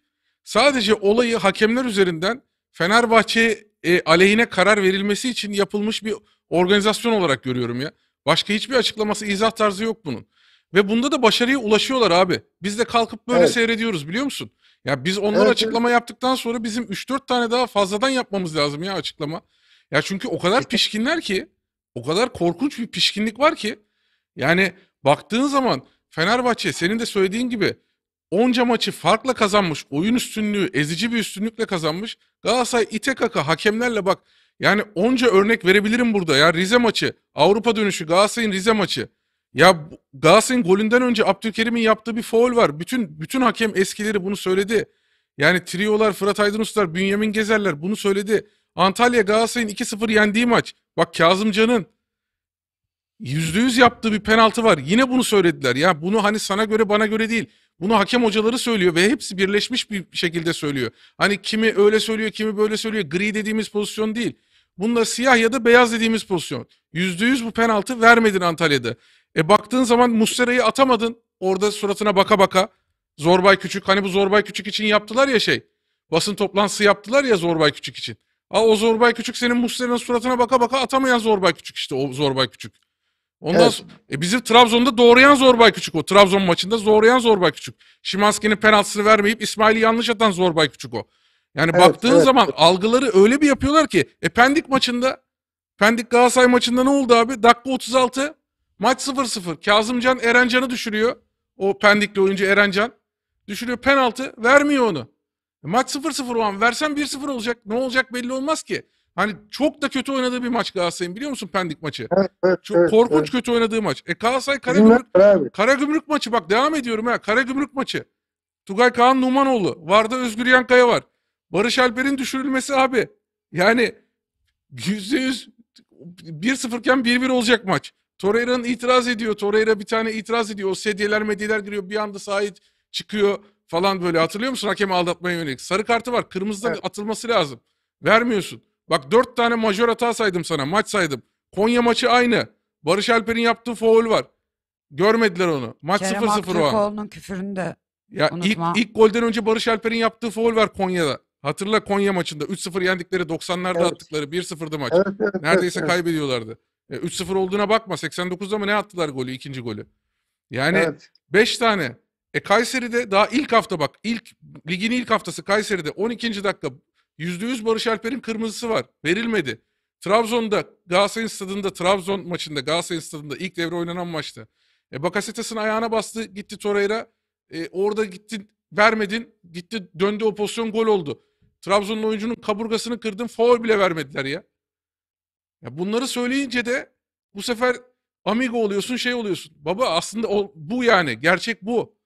sadece olayı hakemler üzerinden Fenerbahçe e, aleyhine karar verilmesi için yapılmış bir organizasyon olarak görüyorum ya. Başka hiçbir açıklaması, izah tarzı yok bunun. Ve bunda da başarıya ulaşıyorlar abi. Biz de kalkıp böyle evet. seyrediyoruz biliyor musun? Ya biz onlar evet, açıklama yaptıktan sonra bizim 3-4 tane daha fazladan yapmamız lazım ya açıklama. Ya çünkü o kadar e, pişkinler ki, o kadar korkunç bir pişkinlik var ki. Yani baktığın zaman Fenerbahçe senin de söylediğin gibi onca maçı farkla kazanmış, oyun üstünlüğü, ezici bir üstünlükle kazanmış. Galatasaray ite kaka hakemlerle bak yani onca örnek verebilirim burada ya. Rize maçı, Avrupa dönüşü, Galatasaray'ın Rize maçı. Ya Galatasaray'ın golünden önce Abdülkerim'in yaptığı bir foul var. Bütün bütün hakem eskileri bunu söyledi. Yani Trio'lar, Fırat ustalar, Bünyamin Gezerler bunu söyledi. Antalya Galatasaray'ın 2-0 yendiği maç. Bak Kazımcan'ın %100 yaptığı bir penaltı var. Yine bunu söylediler. Ya bunu hani sana göre bana göre değil. Bunu hakem hocaları söylüyor ve hepsi birleşmiş bir şekilde söylüyor. Hani kimi öyle söylüyor, kimi böyle söylüyor. Gri dediğimiz pozisyon değil. Bunlar siyah ya da beyaz dediğimiz pozisyon. Yüzde yüz bu penaltı vermedin Antalya'da. E baktığın zaman Muslera'yı atamadın. Orada suratına baka baka. Zorbay Küçük. Hani bu Zorbay Küçük için yaptılar ya şey. Basın toplantısı yaptılar ya Zorbay Küçük için. A o Zorbay Küçük senin Muslera'nın suratına baka baka atamayan Zorbay Küçük işte o Zorbay Küçük. Ondan evet. sonra, e bizim Trabzon'da doğrayan Zorbay Küçük o. Trabzon maçında doğrayan Zorbay Küçük. Şimanski'nin penaltısını vermeyip İsmail'i yanlış atan Zorbay Küçük o. Yani evet, baktığın evet. zaman algıları öyle bir yapıyorlar ki e Pendik maçında Pendik Galatasaray maçında ne oldu abi? Dakika 36 maç 0-0. Kazımcan Erencan'ı düşürüyor. O Pendikli oyuncu Erencan. Düşürüyor penaltı vermiyor onu. E maç 0-0 o an versen 1-0 olacak. Ne olacak belli olmaz ki. Hani çok da kötü oynadığı bir maç Galatasaray'ın biliyor musun Pendik maçı? Evet, evet, çok evet, korkunç evet. kötü oynadığı maç. E Galatasaray Karagümrük, Karagümrük maçı bak devam ediyorum ha. Karagümrük maçı. Tugay Kaan Numanoğlu. Varda Özgür Yankaya var. Barış Alper'in düşürülmesi abi. Yani %100 1-0 iken 1-1 olacak maç. Torreira'nın itiraz ediyor. Torreira bir tane itiraz ediyor. O sedyeler medyeler giriyor. Bir anda sahip çıkıyor falan böyle. Hatırlıyor musun? Hakemi aldatmaya yönelik. Sarı kartı var. Kırmızıda evet. atılması lazım. Vermiyorsun. Bak dört tane majör hata saydım sana. Maç saydım. Konya maçı aynı. Barış Alper'in yaptığı foul var. Görmediler onu. Maç 0-0 o an. küfüründe. Ya Unutma. ilk, ilk golden önce Barış Alper'in yaptığı foul var Konya'da. Hatırla Konya maçında 3-0 yendikleri 90'larda evet. attıkları 1-0'dı maç. Evet, evet, Neredeyse evet, kaybediyorlardı. E, 3-0 olduğuna bakma. 89'da mı ne attılar golü, ikinci golü? Yani evet. tane. E Kayseri'de daha ilk hafta bak. ilk ligin ilk haftası Kayseri'de 12. dakika %100 Barış Alper'in kırmızısı var. Verilmedi. Trabzon'da Galatasaray'ın stadında Trabzon maçında Galatasaray'ın stadında ilk devre oynanan maçta. E Bakasetas'ın ayağına bastı gitti Torreira. E, orada gitti vermedin. Gitti döndü o pozisyon gol oldu. Trabzonlu oyuncunun kaburgasını kırdım, foul bile vermediler ya. Ya bunları söyleyince de bu sefer amigo oluyorsun, şey oluyorsun. Baba aslında o, bu yani, gerçek bu.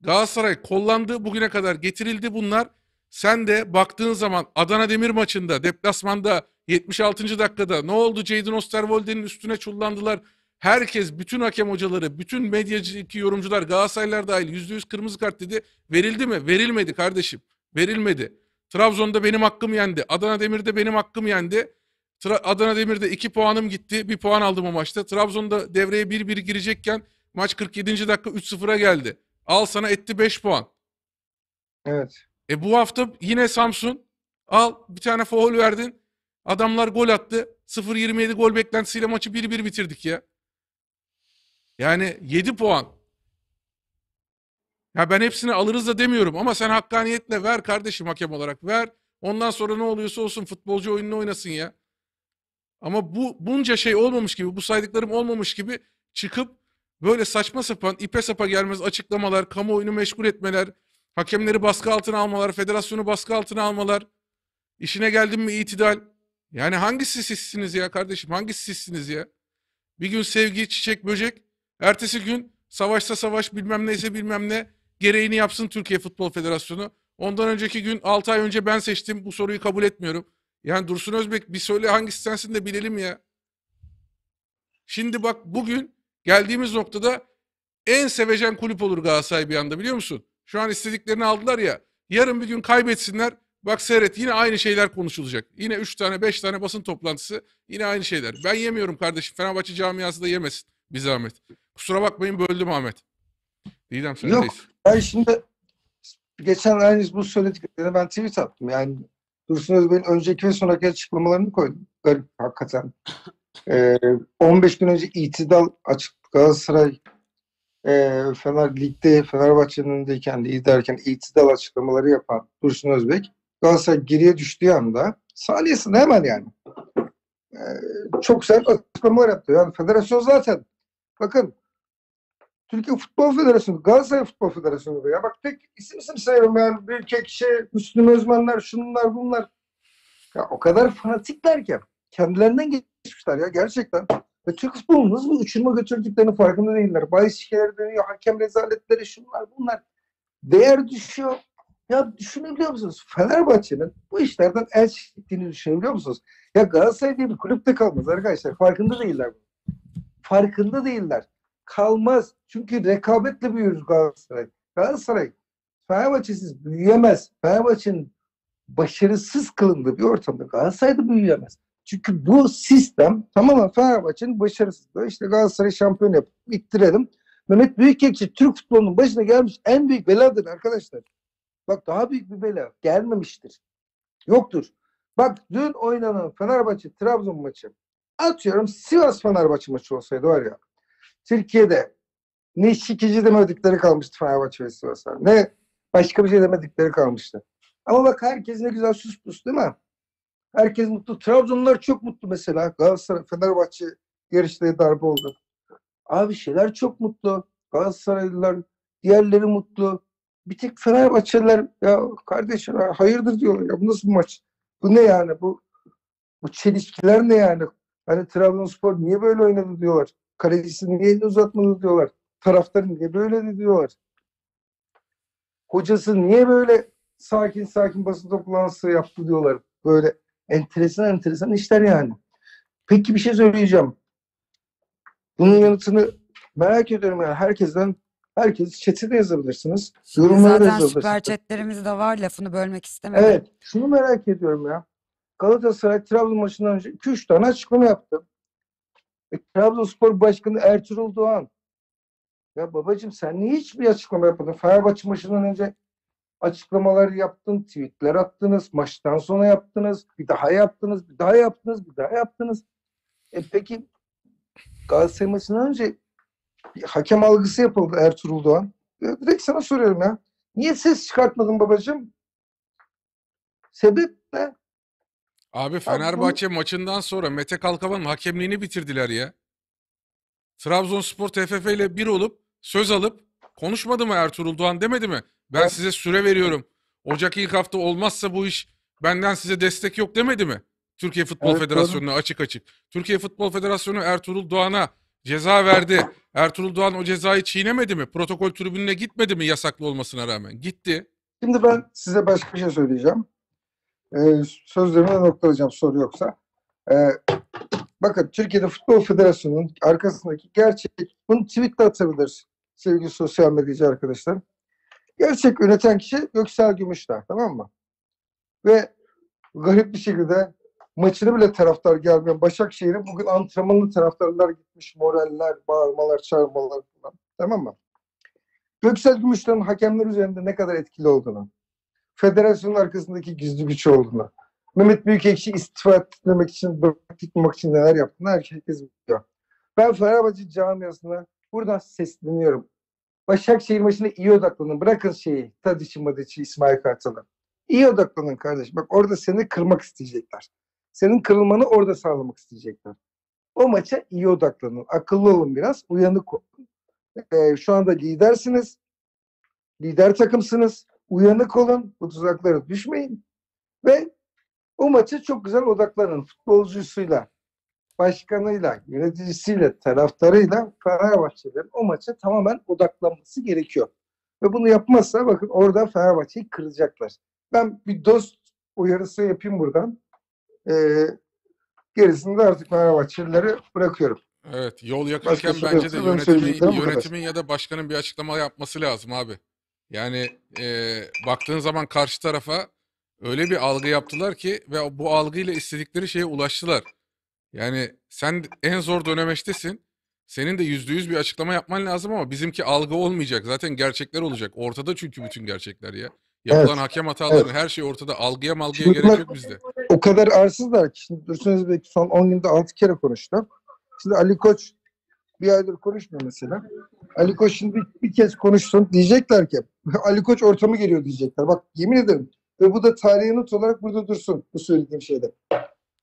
Galatasaray kollandı, bugüne kadar getirildi bunlar. Sen de baktığın zaman Adana Demir maçında, deplasmanda 76. dakikada ne oldu? Jadon Osterwolde'nin üstüne çullandılar. Herkes, bütün hakem hocaları, bütün medyacı yorumcular, Galatasaray'lar dahil %100 kırmızı kart dedi. Verildi mi? Verilmedi kardeşim. Verilmedi. Trabzon'da benim hakkım yendi. Adana Demir'de benim hakkım yendi. Tra Adana Demir'de 2 puanım gitti. 1 puan aldım o maçta. Trabzon'da devreye 1-1 girecekken maç 47. dakika 3-0'a geldi. Al sana etti 5 puan. Evet. E bu hafta yine Samsun al bir tane foul verdin. Adamlar gol attı. 0-27 gol beklentisiyle maçı 1-1 bitirdik ya. Yani 7 puan. Ya ben hepsini alırız da demiyorum ama sen hakkaniyetle ver kardeşim hakem olarak ver. Ondan sonra ne oluyorsa olsun futbolcu oyununu oynasın ya. Ama bu bunca şey olmamış gibi, bu saydıklarım olmamış gibi çıkıp böyle saçma sapan, ipe sapa gelmez açıklamalar, kamuoyunu meşgul etmeler, hakemleri baskı altına almalar, federasyonu baskı altına almalar, işine geldim mi itidal. Yani hangisi sizsiniz ya kardeşim, hangisi sizsiniz ya? Bir gün sevgi, çiçek, böcek, ertesi gün savaşsa savaş bilmem neyse bilmem ne, Gereğini yapsın Türkiye Futbol Federasyonu. Ondan önceki gün 6 ay önce ben seçtim. Bu soruyu kabul etmiyorum. Yani Dursun Özbek bir söyle hangisi sensin de bilelim ya. Şimdi bak bugün geldiğimiz noktada en sevecen kulüp olur Galatasaray bir anda biliyor musun? Şu an istediklerini aldılar ya. Yarın bir gün kaybetsinler. Bak seyret yine aynı şeyler konuşulacak. Yine 3 tane 5 tane basın toplantısı yine aynı şeyler. Ben yemiyorum kardeşim. Fenerbahçe camiası da yemesin bir zahmet. Kusura bakmayın böldüm Ahmet. Didem sen Yok. Değilsin. Ben şimdi geçen aynı bu söylediklerine ben tweet attım. Yani Dursun Özbey'in önceki ve sonraki açıklamalarını koydum. Garip hakikaten. Ee, 15 gün önce itidal açık Galatasaray e, Fener Lig'de Fenerbahçe'nin önündeyken liderken itidal açıklamaları yapan Dursun Özbek Galatasaray geriye düştüğü anda saniyesinde hemen yani e, çok sert açıklamalar yaptı. Yani federasyon zaten bakın Türkiye Futbol Federasyonu, Galatasaray Futbol Federasyonu ya. Bak tek isim isim sayıyorum yani bir iki kişi Müslüm Özmenler, şunlar bunlar. Ya o kadar fanatikler ki kendilerinden geçmişler ya gerçekten. Ve Türk futbolunu nasıl bir uçuruma götürdüklerinin farkında değiller. Bahis şikeleri dönüyor, hakem rezaletleri şunlar bunlar. Değer düşüyor. Ya düşünebiliyor musunuz? Fenerbahçe'nin bu işlerden el çektiğini düşünebiliyor musunuz? Ya Galatasaray diye bir kulüpte kalmaz arkadaşlar. Farkında değiller. Farkında değiller kalmaz. Çünkü rekabetle büyür Galatasaray. Galatasaray Fenerbahçe'siz büyüyemez. Fenerbahçe'nin başarısız kılındığı bir ortamda Galatasaray da büyüyemez. Çünkü bu sistem tamamen Fenerbahçe'nin başarısızlığı. İşte Galatasaray şampiyon yapıp ittirelim. Mehmet Büyükekşi Türk futbolunun başına gelmiş en büyük beladır arkadaşlar. Bak daha büyük bir bela gelmemiştir. Yoktur. Bak dün oynanan Fenerbahçe Trabzon maçı atıyorum Sivas Fenerbahçe maçı olsaydı var ya Türkiye'de ne şikici şey demedikleri kalmıştı Fenerbahçe ve Sivas'a. Ne başka bir şey demedikleri kalmıştı. Ama bak herkes ne güzel süs pus değil mi? Herkes mutlu. Trabzonlular çok mutlu mesela. Galatasaray, Fenerbahçe yarıştaya darbe oldu. Abi şeyler çok mutlu. Galatasaraylılar, diğerleri mutlu. Bir tek Fenerbahçeliler ya kardeşim hayırdır diyorlar. Ya bu nasıl maç? Bu ne yani? Bu bu çelişkiler ne yani? Hani Trabzonspor niye böyle oynadı diyorlar. Kalecisi niye uzatmadı diyorlar. Taraftar niye böyle de diyorlar. Hocası niye böyle sakin sakin basın toplantısı yaptı diyorlar. Böyle enteresan enteresan işler yani. Peki bir şey söyleyeceğim. Bunun yanıtını merak ediyorum yani herkesten herkes chat'e de yazabilirsiniz. Yorumlara Zaten da yazabilirsiniz. süper chat'lerimiz de var lafını bölmek istemedim. Evet. Şunu merak ediyorum ya. Galatasaray Trabzon maçından önce 2-3 tane açıklama yaptı. E, Trabzonspor Başkanı Ertuğrul Doğan. Ya babacığım sen niye hiçbir açıklama yapmadın? Fenerbahçe maçından önce açıklamalar yaptın, tweetler attınız, maçtan sonra yaptınız, bir daha yaptınız, bir daha yaptınız, bir daha yaptınız. E peki Galatasaray maçından önce bir hakem algısı yapıldı Ertuğrul Doğan. Ya direkt sana soruyorum ya. Niye ses çıkartmadın babacığım? Sebep ne? Abi Fenerbahçe maçından sonra Mete Kalkavan'ın hakemliğini bitirdiler ya. Trabzonspor TFF ile bir olup söz alıp konuşmadı mı Ertuğrul Doğan demedi mi? Ben size süre veriyorum. Ocak ilk hafta olmazsa bu iş benden size destek yok demedi mi? Türkiye Futbol evet, Federasyonu'na açık açık. Türkiye Futbol Federasyonu Ertuğrul Doğan'a ceza verdi. Ertuğrul Doğan o cezayı çiğnemedi mi? Protokol tribününe gitmedi mi yasaklı olmasına rağmen? Gitti. Şimdi ben size başka bir şey söyleyeceğim e, ee, sözlerime noktalayacağım soru yoksa. E, bakın Türkiye'de Futbol Federasyonu'nun arkasındaki gerçek, bunu tweetle atabilir sevgili sosyal medyacı arkadaşlar. Gerçek yöneten kişi Göksel Gümüşler tamam mı? Ve garip bir şekilde maçını bile taraftar gelmiyor. Başakşehir'in bugün antrenmanlı taraftarlar gitmiş. Moraller, bağırmalar, çağırmalar falan. Tamam mı? Göksel Gümüşler'in hakemler üzerinde ne kadar etkili olduğunu, federasyonun arkasındaki gizli güç olduğunu. Mehmet Büyükekşi istifa ettirmek için, bırakmak için neler yaptığını herkes biliyor. Ben Fenerbahçe camiasına buradan sesleniyorum. Başakşehir maçına iyi odaklanın. Bırakın şeyi. Tadiç'i, Madiç'i, İsmail Kartal'ı. İyi odaklanın kardeş. Bak orada seni kırmak isteyecekler. Senin kırılmanı orada sağlamak isteyecekler. O maça iyi odaklanın. Akıllı olun biraz. Uyanık olun. Ee, şu anda lidersiniz. Lider takımsınız uyanık olun, bu tuzaklara düşmeyin ve o maça çok güzel odaklanın. Futbolcusuyla, başkanıyla, yöneticisiyle, taraftarıyla Fenerbahçe'nin o maça tamamen odaklanması gerekiyor. Ve bunu yapmazsa bakın orada Fenerbahçe'yi kıracaklar. Ben bir dost uyarısı yapayım buradan. Ee, gerisini de artık Fenerbahçelilere bırakıyorum. Evet yol yakınken Başka bence de yönetimin, yönetimin ya da başkanın bir açıklama yapması lazım abi. Yani e, baktığın zaman karşı tarafa öyle bir algı yaptılar ki ve bu algıyla istedikleri şeye ulaştılar. Yani sen en zor dönemeçtesin. Senin de yüzde yüz bir açıklama yapman lazım ama bizimki algı olmayacak. Zaten gerçekler olacak. Ortada çünkü bütün gerçekler ya. Yapılan evet. hakem hataları evet. her şey ortada. Algıya malgıya Şimdi gerek yok bizde. O kadar arsızlar ki. Şimdi Dursun belki son 10 günde 6 kere konuştular. Şimdi Ali Koç bir aydır konuşmuyor mesela. Ali Koç şimdi bir, bir kez konuşsun diyecekler ki Ali Koç ortamı geliyor diyecekler. Bak yemin ederim. Ve bu da tarihe not olarak burada dursun bu söylediğim şeyde.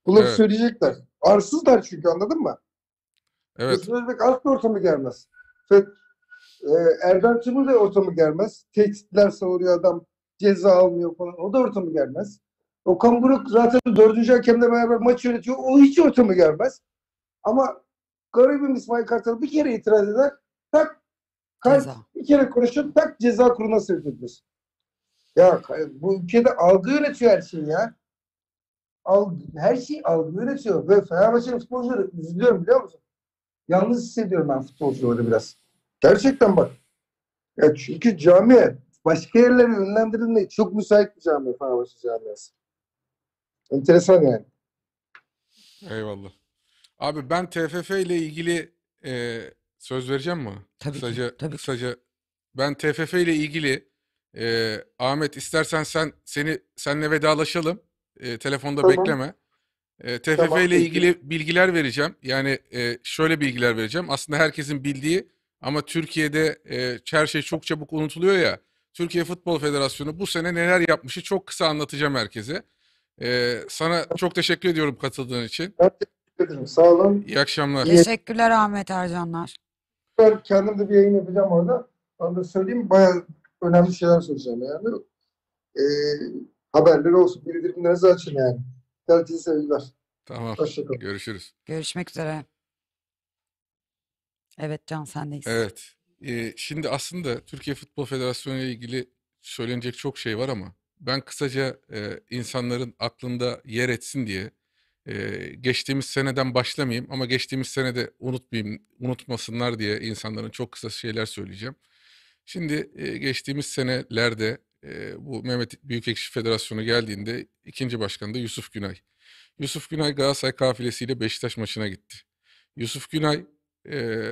Bunları evet. söyleyecekler. Arsızlar çünkü anladın mı? Evet. Sözleşmek asla ortamı gelmez. Ve, e, Erdem Timur da ortamı gelmez. Tehditler savuruyor adam. Ceza almıyor falan. O da ortamı gelmez. Okan Buruk zaten dördüncü hakemle beraber maç yönetiyor. O hiç ortamı gelmez. Ama garibim İsmail Kartal bir kere itiraz eder. Tak Ceza. Bir kere konuşup tak ceza kuruna sığdırdınız. Ya bu ülkede algı üretiyor her şey ya. Algı, her şey algı üretiyor. Ve Fenerbahçe'nin futbolcuları üzülüyorum biliyor musun? Yalnız hissediyorum ben futbolcuları biraz. Gerçekten bak. Ya çünkü cami başka yerlere yönlendirilmeye çok müsait bir cami Fenerbahçe camiası. Enteresan yani. Eyvallah. Abi ben TFF ile ilgili e, Söz vereceğim mi? Tabii ki, kısaca, tabii ki. ben TFF ile ilgili e, Ahmet istersen sen seni senle vedalaşalım. E, telefonda tamam. bekleme. E, TFF tamam, ile ilgili peki. bilgiler vereceğim. Yani e, şöyle bilgiler vereceğim. Aslında herkesin bildiği ama Türkiye'de e, her şey çok çabuk unutuluyor ya. Türkiye Futbol Federasyonu bu sene neler yapmışı çok kısa anlatacağım herkese. E, sana çok teşekkür ediyorum katıldığın için. Ben teşekkür ederim. Sağ olun. İyi akşamlar. Teşekkürler Ahmet Ercanlar. Ben kendim de bir yayın yapacağım orada. Onu da söyleyeyim. Bayağı önemli şeyler söyleyeceğim yani. Ee, haberleri olsun. Bildirimlerinizi açın yani. Kaliteli sevgiler. Tamam. Hoşçakalın. Görüşürüz. Görüşmek üzere. Evet Can sendeyiz. Evet. Ee, şimdi aslında Türkiye Futbol Federasyonu ile ilgili söylenecek çok şey var ama ben kısaca e, insanların aklında yer etsin diye ee, geçtiğimiz seneden başlamayayım ama geçtiğimiz senede unutmayayım, unutmasınlar diye insanların çok kısa şeyler söyleyeceğim. Şimdi e, geçtiğimiz senelerde e, bu Mehmet Büyük Büyükekşi Federasyonu geldiğinde ikinci başkanı da Yusuf Günay. Yusuf Günay Galatasaray kafilesiyle Beşiktaş maçına gitti. Yusuf Günay e,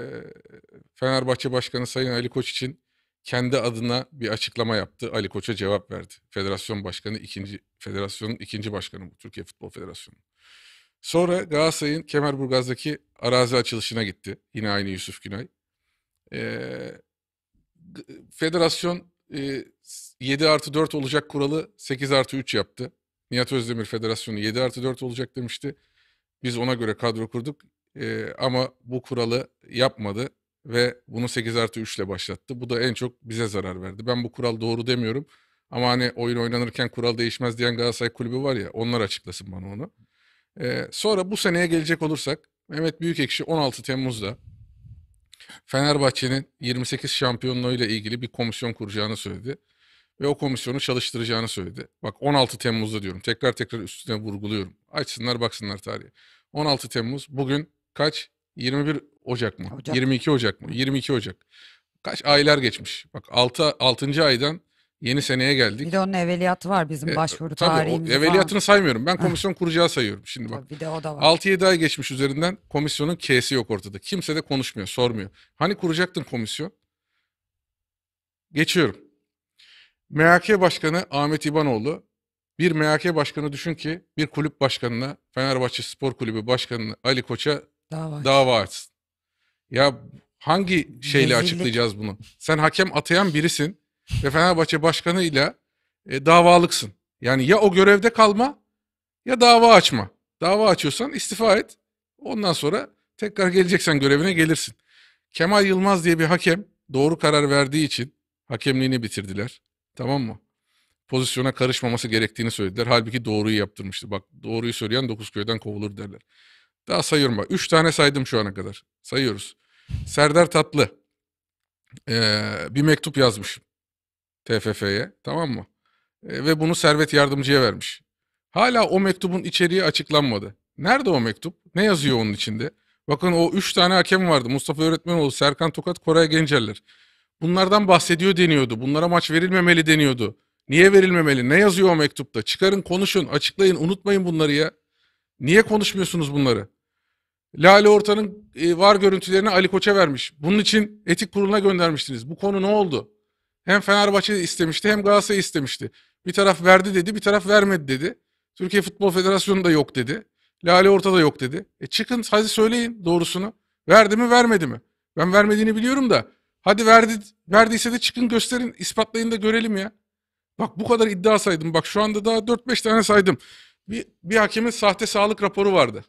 Fenerbahçe Başkanı Sayın Ali Koç için kendi adına bir açıklama yaptı. Ali Koç'a cevap verdi. Federasyon Başkanı ikinci federasyonun ikinci başkanı bu Türkiye Futbol Federasyonu. Sonra Galatasaray'ın Kemerburgaz'daki arazi açılışına gitti. Yine aynı Yusuf Günay. Ee, federasyon e, 7 artı 4 olacak kuralı 8 artı 3 yaptı. Nihat Özdemir Federasyonu 7 artı 4 olacak demişti. Biz ona göre kadro kurduk ee, ama bu kuralı yapmadı ve bunu 8 artı 3 ile başlattı. Bu da en çok bize zarar verdi. Ben bu kural doğru demiyorum. Ama hani oyun oynanırken kural değişmez diyen Galatasaray kulübü var ya onlar açıklasın bana onu. Ee, sonra bu seneye gelecek olursak Mehmet Büyükekşi 16 Temmuz'da Fenerbahçe'nin 28 şampiyonluğu ile ilgili bir komisyon kuracağını söyledi. Ve o komisyonu çalıştıracağını söyledi. Bak 16 Temmuz'da diyorum. Tekrar tekrar üstüne vurguluyorum. Açsınlar baksınlar tarihe. 16 Temmuz bugün kaç? 21 Ocak mı? Ocak. 22 Ocak mı? 22 Ocak. Kaç aylar geçmiş? Bak 6 6. aydan Yeni seneye geldik. Bir de onun evveliyatı var bizim E, başvuru Tabii tarihimiz var. evveliyatını saymıyorum. Ben komisyon kuracağı sayıyorum. Şimdi bak. Bir de o da var. 6-7 ay geçmiş üzerinden komisyonun K'si yok ortada. Kimse de konuşmuyor, sormuyor. Hani kuracaktın komisyon? Geçiyorum. MHK Başkanı Ahmet İbanoğlu, bir MHK Başkanı düşün ki bir kulüp başkanına, Fenerbahçe Spor Kulübü Başkanı Ali Koç'a Dava. dava açsın. Ya hangi şeyle Rezillik. açıklayacağız bunu? Sen hakem atayan birisin ve Fenerbahçe Başkanı ile e, davalıksın. Yani ya o görevde kalma ya dava açma. Dava açıyorsan istifa et. Ondan sonra tekrar geleceksen görevine gelirsin. Kemal Yılmaz diye bir hakem doğru karar verdiği için hakemliğini bitirdiler. Tamam mı? Pozisyona karışmaması gerektiğini söylediler. Halbuki doğruyu yaptırmıştı. Bak doğruyu söyleyen dokuz köyden kovulur derler. Daha sayıyorum bak. Üç tane saydım şu ana kadar. Sayıyoruz. Serdar Tatlı. Ee, bir mektup yazmış. TFF'ye tamam mı? E, ve bunu Servet Yardımcı'ya vermiş. Hala o mektubun içeriği açıklanmadı. Nerede o mektup? Ne yazıyor onun içinde? Bakın o üç tane hakem vardı. Mustafa Öğretmenoğlu, Serkan Tokat, Koray Gencerler. Bunlardan bahsediyor deniyordu. Bunlara maç verilmemeli deniyordu. Niye verilmemeli? Ne yazıyor o mektupta? Çıkarın, konuşun, açıklayın, unutmayın bunları ya. Niye konuşmuyorsunuz bunları? Lale Orta'nın var görüntülerini Ali Koç'a vermiş. Bunun için etik kuruluna göndermiştiniz. Bu konu ne oldu? Hem Fenerbahçe istemişti hem Galatasaray istemişti. Bir taraf verdi dedi bir taraf vermedi dedi. Türkiye Futbol Federasyonu da yok dedi. Lale ortada yok dedi. E çıkın hadi söyleyin doğrusunu. Verdi mi vermedi mi? Ben vermediğini biliyorum da. Hadi verdi, verdiyse de çıkın gösterin ispatlayın da görelim ya. Bak bu kadar iddia saydım. Bak şu anda daha 4-5 tane saydım. Bir, bir hakemin sahte sağlık raporu vardı.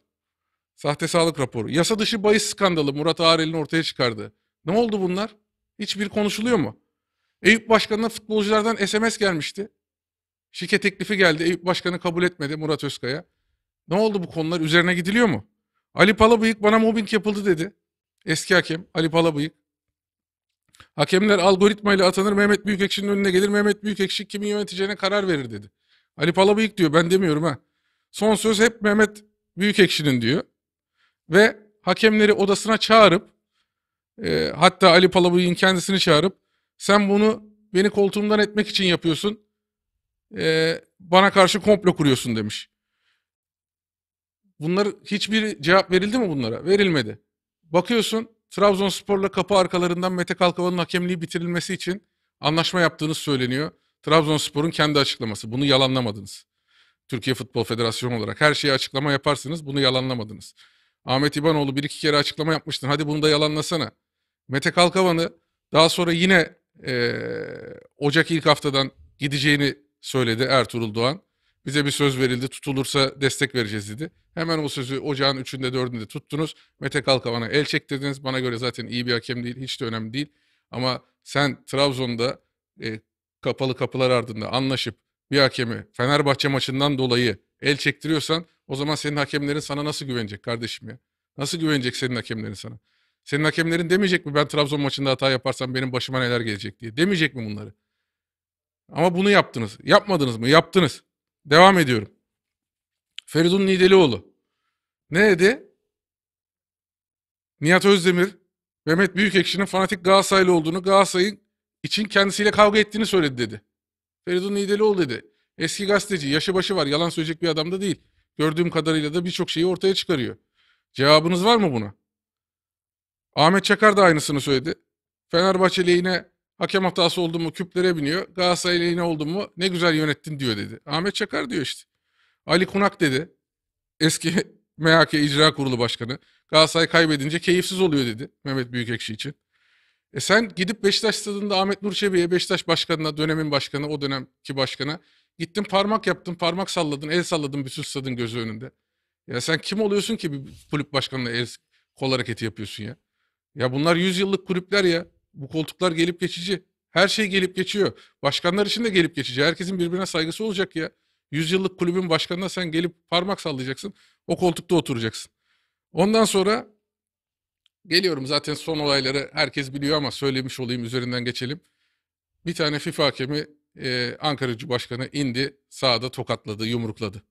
Sahte sağlık raporu. Yasa dışı bahis skandalı Murat Arel'in ortaya çıkardı. Ne oldu bunlar? Hiçbir konuşuluyor mu? Eyüp Başkanı'na futbolculardan SMS gelmişti. Şike teklifi geldi. Eyüp Başkanı kabul etmedi Murat Özkaya. Ne oldu bu konular? Üzerine gidiliyor mu? Ali Palabıyık bana mobbing yapıldı dedi. Eski hakem Ali Palabıyık. Hakemler algoritmayla atanır Mehmet Büyükekşi'nin önüne gelir. Mehmet Büyükekşi kimin yöneteceğine karar verir dedi. Ali Palabıyık diyor ben demiyorum ha. Son söz hep Mehmet Büyükekşi'nin diyor. Ve hakemleri odasına çağırıp e, hatta Ali Palabıyık'ın kendisini çağırıp sen bunu beni koltuğumdan etmek için yapıyorsun. Ee, bana karşı komplo kuruyorsun demiş. Bunlar hiçbir cevap verildi mi bunlara? Verilmedi. Bakıyorsun Trabzonspor'la kapı arkalarından Mete Kalkavan'ın hakemliği bitirilmesi için anlaşma yaptığınız söyleniyor. Trabzonspor'un kendi açıklaması. Bunu yalanlamadınız. Türkiye Futbol Federasyonu olarak her şeyi açıklama yaparsınız. Bunu yalanlamadınız. Ahmet İbanoğlu bir iki kere açıklama yapmıştın. Hadi bunu da yalanlasana. Mete Kalkavan'ı daha sonra yine e, Ocak ilk haftadan gideceğini söyledi Ertuğrul Doğan. Bize bir söz verildi tutulursa destek vereceğiz dedi. Hemen o sözü ocağın üçünde dördünde tuttunuz. Mete Kalkavan'a el çektirdiniz Bana göre zaten iyi bir hakem değil hiç de önemli değil. Ama sen Trabzon'da e, kapalı kapılar ardında anlaşıp bir hakemi Fenerbahçe maçından dolayı el çektiriyorsan o zaman senin hakemlerin sana nasıl güvenecek kardeşim ya? Nasıl güvenecek senin hakemlerin sana? Senin hakemlerin demeyecek mi ben Trabzon maçında hata yaparsam benim başıma neler gelecek diye. Demeyecek mi bunları? Ama bunu yaptınız. Yapmadınız mı? Yaptınız. Devam ediyorum. Feridun Nidelioğlu. Ne dedi? Nihat Özdemir, Mehmet Büyükekşi'nin fanatik Galatasaraylı olduğunu, Galatasaray'ın için kendisiyle kavga ettiğini söyledi dedi. Feridun Nidelioğlu dedi. Eski gazeteci, yaşı başı var, yalan söyleyecek bir adam da değil. Gördüğüm kadarıyla da birçok şeyi ortaya çıkarıyor. Cevabınız var mı buna? Ahmet Çakar da aynısını söyledi. Fenerbahçe lehine hakem hatası oldu mu küplere biniyor. Galatasaray lehine oldu mu ne güzel yönettin diyor dedi. Ahmet Çakar diyor işte. Ali Kunak dedi. Eski MHK İcra Kurulu Başkanı. Galatasaray kaybedince keyifsiz oluyor dedi Mehmet Büyükekşi için. E sen gidip Beşiktaş stadında Ahmet Nur Çebi'ye Beşiktaş başkanına, dönemin başkanı, o dönemki başkana gittin parmak yaptın, parmak salladın, el salladın bütün stadın gözü önünde. Ya sen kim oluyorsun ki bir kulüp başkanına el kol hareketi yapıyorsun ya? Ya bunlar 100 yıllık kulüpler ya. Bu koltuklar gelip geçici. Her şey gelip geçiyor. Başkanlar için de gelip geçici. Herkesin birbirine saygısı olacak ya. 100 yıllık kulübün başkanına sen gelip parmak sallayacaksın. O koltukta oturacaksın. Ondan sonra geliyorum zaten son olayları herkes biliyor ama söylemiş olayım üzerinden geçelim. Bir tane FIFA hakemi e, Ankara Cumhurbaşkanı indi sağda tokatladı, yumrukladı.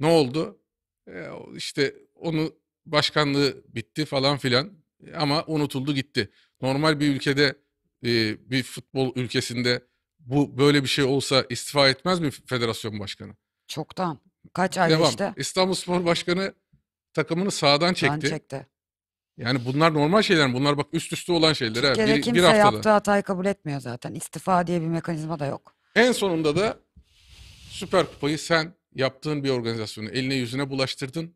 Ne oldu? E, işte onu başkanlığı bitti falan filan ama unutuldu gitti. Normal bir ülkede e, bir futbol ülkesinde bu böyle bir şey olsa istifa etmez mi federasyon başkanı? Çoktan. Kaç ay Devam. işte. İstanbul Spor Başkanı takımını sağdan çekti. Ben çekti. Yani bunlar normal şeyler mi? Bunlar bak üst üste olan şeyler. Türkiye'de bir, kimse bir haftada. yaptığı hatayı kabul etmiyor zaten. İstifa diye bir mekanizma da yok. En sonunda da Süper Kupayı sen yaptığın bir organizasyonu eline yüzüne bulaştırdın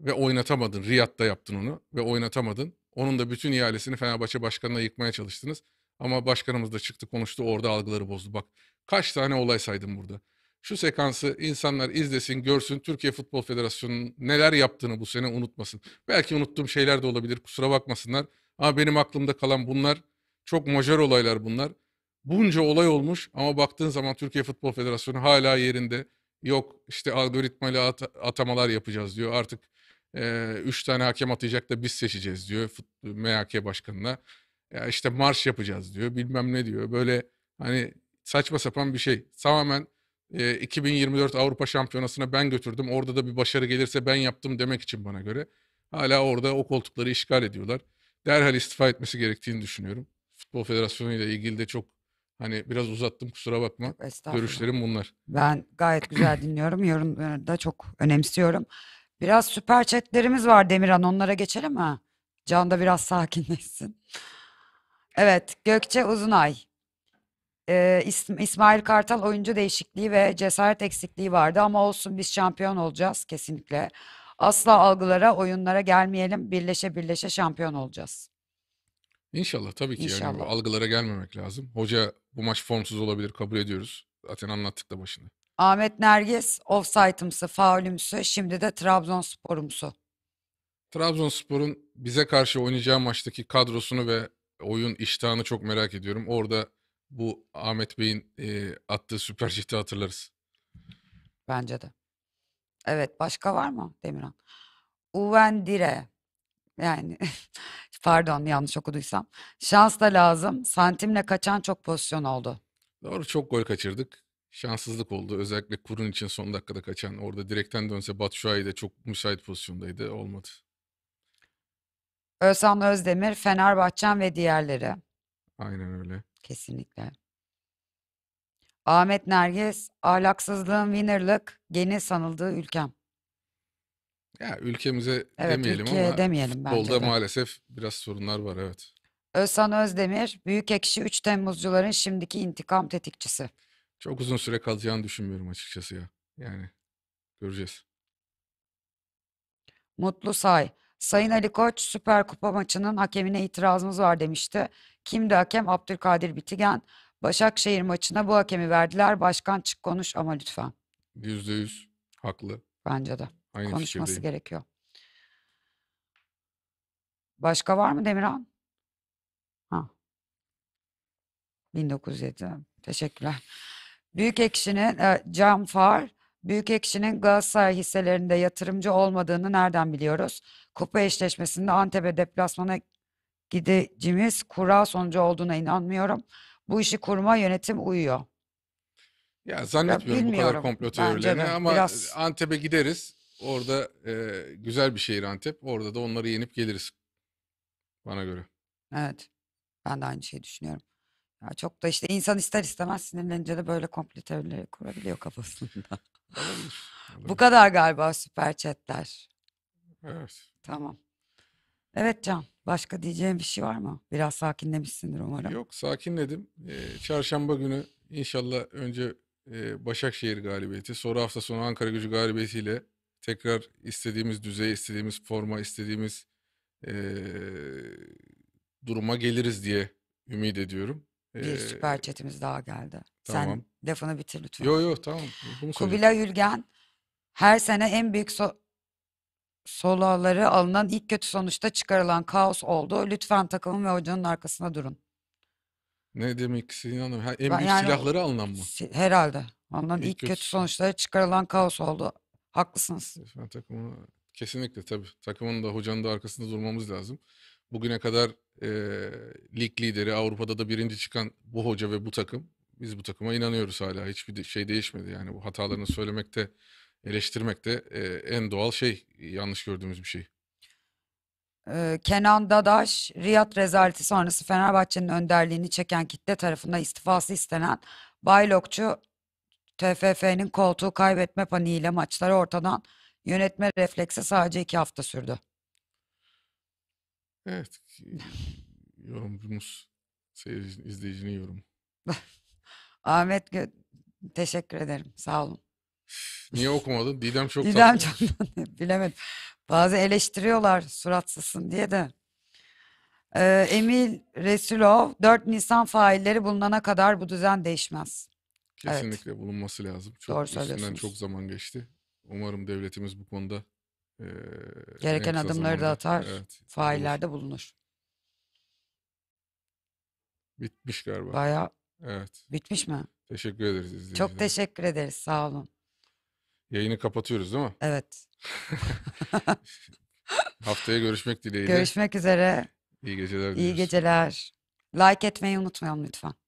ve oynatamadın. Riyad'da yaptın onu ve oynatamadın. Onun da bütün ihalesini Fenerbahçe Başkanı'na yıkmaya çalıştınız. Ama başkanımız da çıktı konuştu orada algıları bozdu. Bak kaç tane olay saydım burada. Şu sekansı insanlar izlesin, görsün. Türkiye Futbol Federasyonu'nun neler yaptığını bu sene unutmasın. Belki unuttuğum şeyler de olabilir kusura bakmasınlar. Ama benim aklımda kalan bunlar çok majör olaylar bunlar. Bunca olay olmuş ama baktığın zaman Türkiye Futbol Federasyonu hala yerinde. Yok işte algoritmayla at atamalar yapacağız diyor. Artık e, üç tane hakem atayacak da biz seçeceğiz diyor Fut, MHK başkanına. Ya işte marş yapacağız diyor bilmem ne diyor. Böyle hani saçma sapan bir şey. Tamamen e, 2024 Avrupa Şampiyonası'na ben götürdüm. Orada da bir başarı gelirse ben yaptım demek için bana göre. Hala orada o koltukları işgal ediyorlar. Derhal istifa etmesi gerektiğini düşünüyorum. Futbol Federasyonu ile ilgili de çok Hani biraz uzattım kusura bakma. Görüşlerim bunlar. Ben gayet güzel dinliyorum. Yorumları da çok önemsiyorum. Biraz süper chatlerimiz var Demirhan onlara geçelim mi? Can da biraz sakinleşsin. Evet Gökçe Uzunay. Ee, İsmail Kartal oyuncu değişikliği ve cesaret eksikliği vardı ama olsun biz şampiyon olacağız kesinlikle. Asla algılara, oyunlara gelmeyelim. Birleşe birleşe şampiyon olacağız. İnşallah tabii ki İnşallah. bu algılara gelmemek lazım. Hoca bu maç formsuz olabilir kabul ediyoruz. Zaten anlattık da başında. Ahmet Nergis offside'ımsı, faulümsü, şimdi de Trabzonspor'umsu. Trabzonspor'un bize karşı oynayacağı maçtaki kadrosunu ve oyun iştahını çok merak ediyorum. Orada bu Ahmet Bey'in e, attığı süper çifti hatırlarız. Bence de. Evet başka var mı Demirhan? Uven Dire. Yani pardon yanlış okuduysam. Şans da lazım. Santimle kaçan çok pozisyon oldu. Doğru çok gol kaçırdık şanssızlık oldu. Özellikle Kurun için son dakikada kaçan. Orada direkten dönse Batshuayi de çok müsait pozisyondaydı. Olmadı. Özhan Özdemir, Fenerbahçen ve diğerleri. Aynen öyle. Kesinlikle. Ahmet Nergis, ahlaksızlığın winnerlık geni sanıldığı ülkem. Ya ülkemize evet, demeyelim ülkeye ama demeyelim futbolda de. maalesef biraz sorunlar var evet. Özhan Özdemir, büyük ekşi 3 Temmuzcuların şimdiki intikam tetikçisi. Çok uzun süre kalacağını düşünmüyorum açıkçası ya. Yani göreceğiz. Mutlu Say. Sayın Ali Koç Süper Kupa maçının hakemine itirazımız var demişti. Kimdi hakem? Abdülkadir Bitigen. Başakşehir maçına bu hakemi verdiler. Başkan çık konuş ama lütfen. Yüzde yüz haklı. Bence de. Aynı Konuşması gerekiyor. Başka var mı Demirhan? Ha. 1907. Teşekkürler. Büyükekşi'nin e, Can Far, Büyükekşi'nin Galatasaray hisselerinde yatırımcı olmadığını nereden biliyoruz? Kupa eşleşmesinde Antep'e deplasmana gideceğimiz kura sonucu olduğuna inanmıyorum. Bu işi kurma yönetim uyuyor. Ya zannetmiyorum ya bu kadar komplo teorilerini ama biraz... Antep'e gideriz. Orada e, güzel bir şehir Antep. Orada da onları yenip geliriz. Bana göre. Evet. Ben de aynı şeyi düşünüyorum. Ya çok da işte insan ister istemez sinirlenince de böyle komplo teorileri kurabiliyor kafasında. Bu kadar galiba süper chatler. Evet. Tamam. Evet Can, başka diyeceğim bir şey var mı? Biraz sakinlemişsindir umarım. Yok sakinledim. Ee, çarşamba günü inşallah önce e, Başakşehir galibiyeti, sonra hafta sonu Ankara Gücü galibiyetiyle tekrar istediğimiz düzey, istediğimiz forma, istediğimiz e, duruma geliriz diye ümit ediyorum. Bir süper chatimiz daha geldi. Tamam. Sen lafını bitir lütfen. Yo yo tamam. Kubila Hülgen her sene en büyük so solaları alınan ilk kötü sonuçta çıkarılan kaos oldu. Lütfen takımın ve hocanın arkasında durun. Ne demek Sinan Hanım? En büyük yani- silahları alınan mı? Si- Herhalde. Ondan İlk ilk, kötü kötü sonuçları çıkarılan kaos oldu. Haklısınız. Lütfen takımı kesinlikle tabii. Takımın da hocanın da arkasında durmamız lazım. Bugüne kadar e, lig lideri Avrupa'da da birinci çıkan bu hoca ve bu takım biz bu takıma inanıyoruz hala hiçbir şey değişmedi yani bu hatalarını söylemekte eleştirmekte e, en doğal şey yanlış gördüğümüz bir şey. Kenan Dadaş, Riyad rezaleti sonrası Fenerbahçe'nin önderliğini çeken kitle tarafından istifası istenen Baylokçu TFF'nin koltuğu kaybetme paniğiyle maçları ortadan yönetme refleksi sadece iki hafta sürdü. Evet şey, yorumcumuz seyirci, izleyicinin yorumu. Ahmet teşekkür ederim. Sağ olun. Niye okumadın? Didem çok Didem tatlı. çok bilemedim. Bazı eleştiriyorlar suratsızsın diye de. Ee, Emil Resulov 4 Nisan failleri bulunana kadar bu düzen değişmez. Kesinlikle evet. bulunması lazım. Çok Doğru üstünden çok zaman geçti. Umarım devletimiz bu konuda e, gereken adımları da atar, evet, faillerde olur. bulunur. Bitmiş galiba. Baya. Evet. bitmiş mi? Teşekkür ederiz izleyiciler. Çok teşekkür ederiz. Sağ olun. Yayını kapatıyoruz değil mi? Evet. Haftaya görüşmek dileğiyle. Görüşmek üzere. İyi geceler diliyoruz. İyi geceler. Like etmeyi unutmayalım lütfen.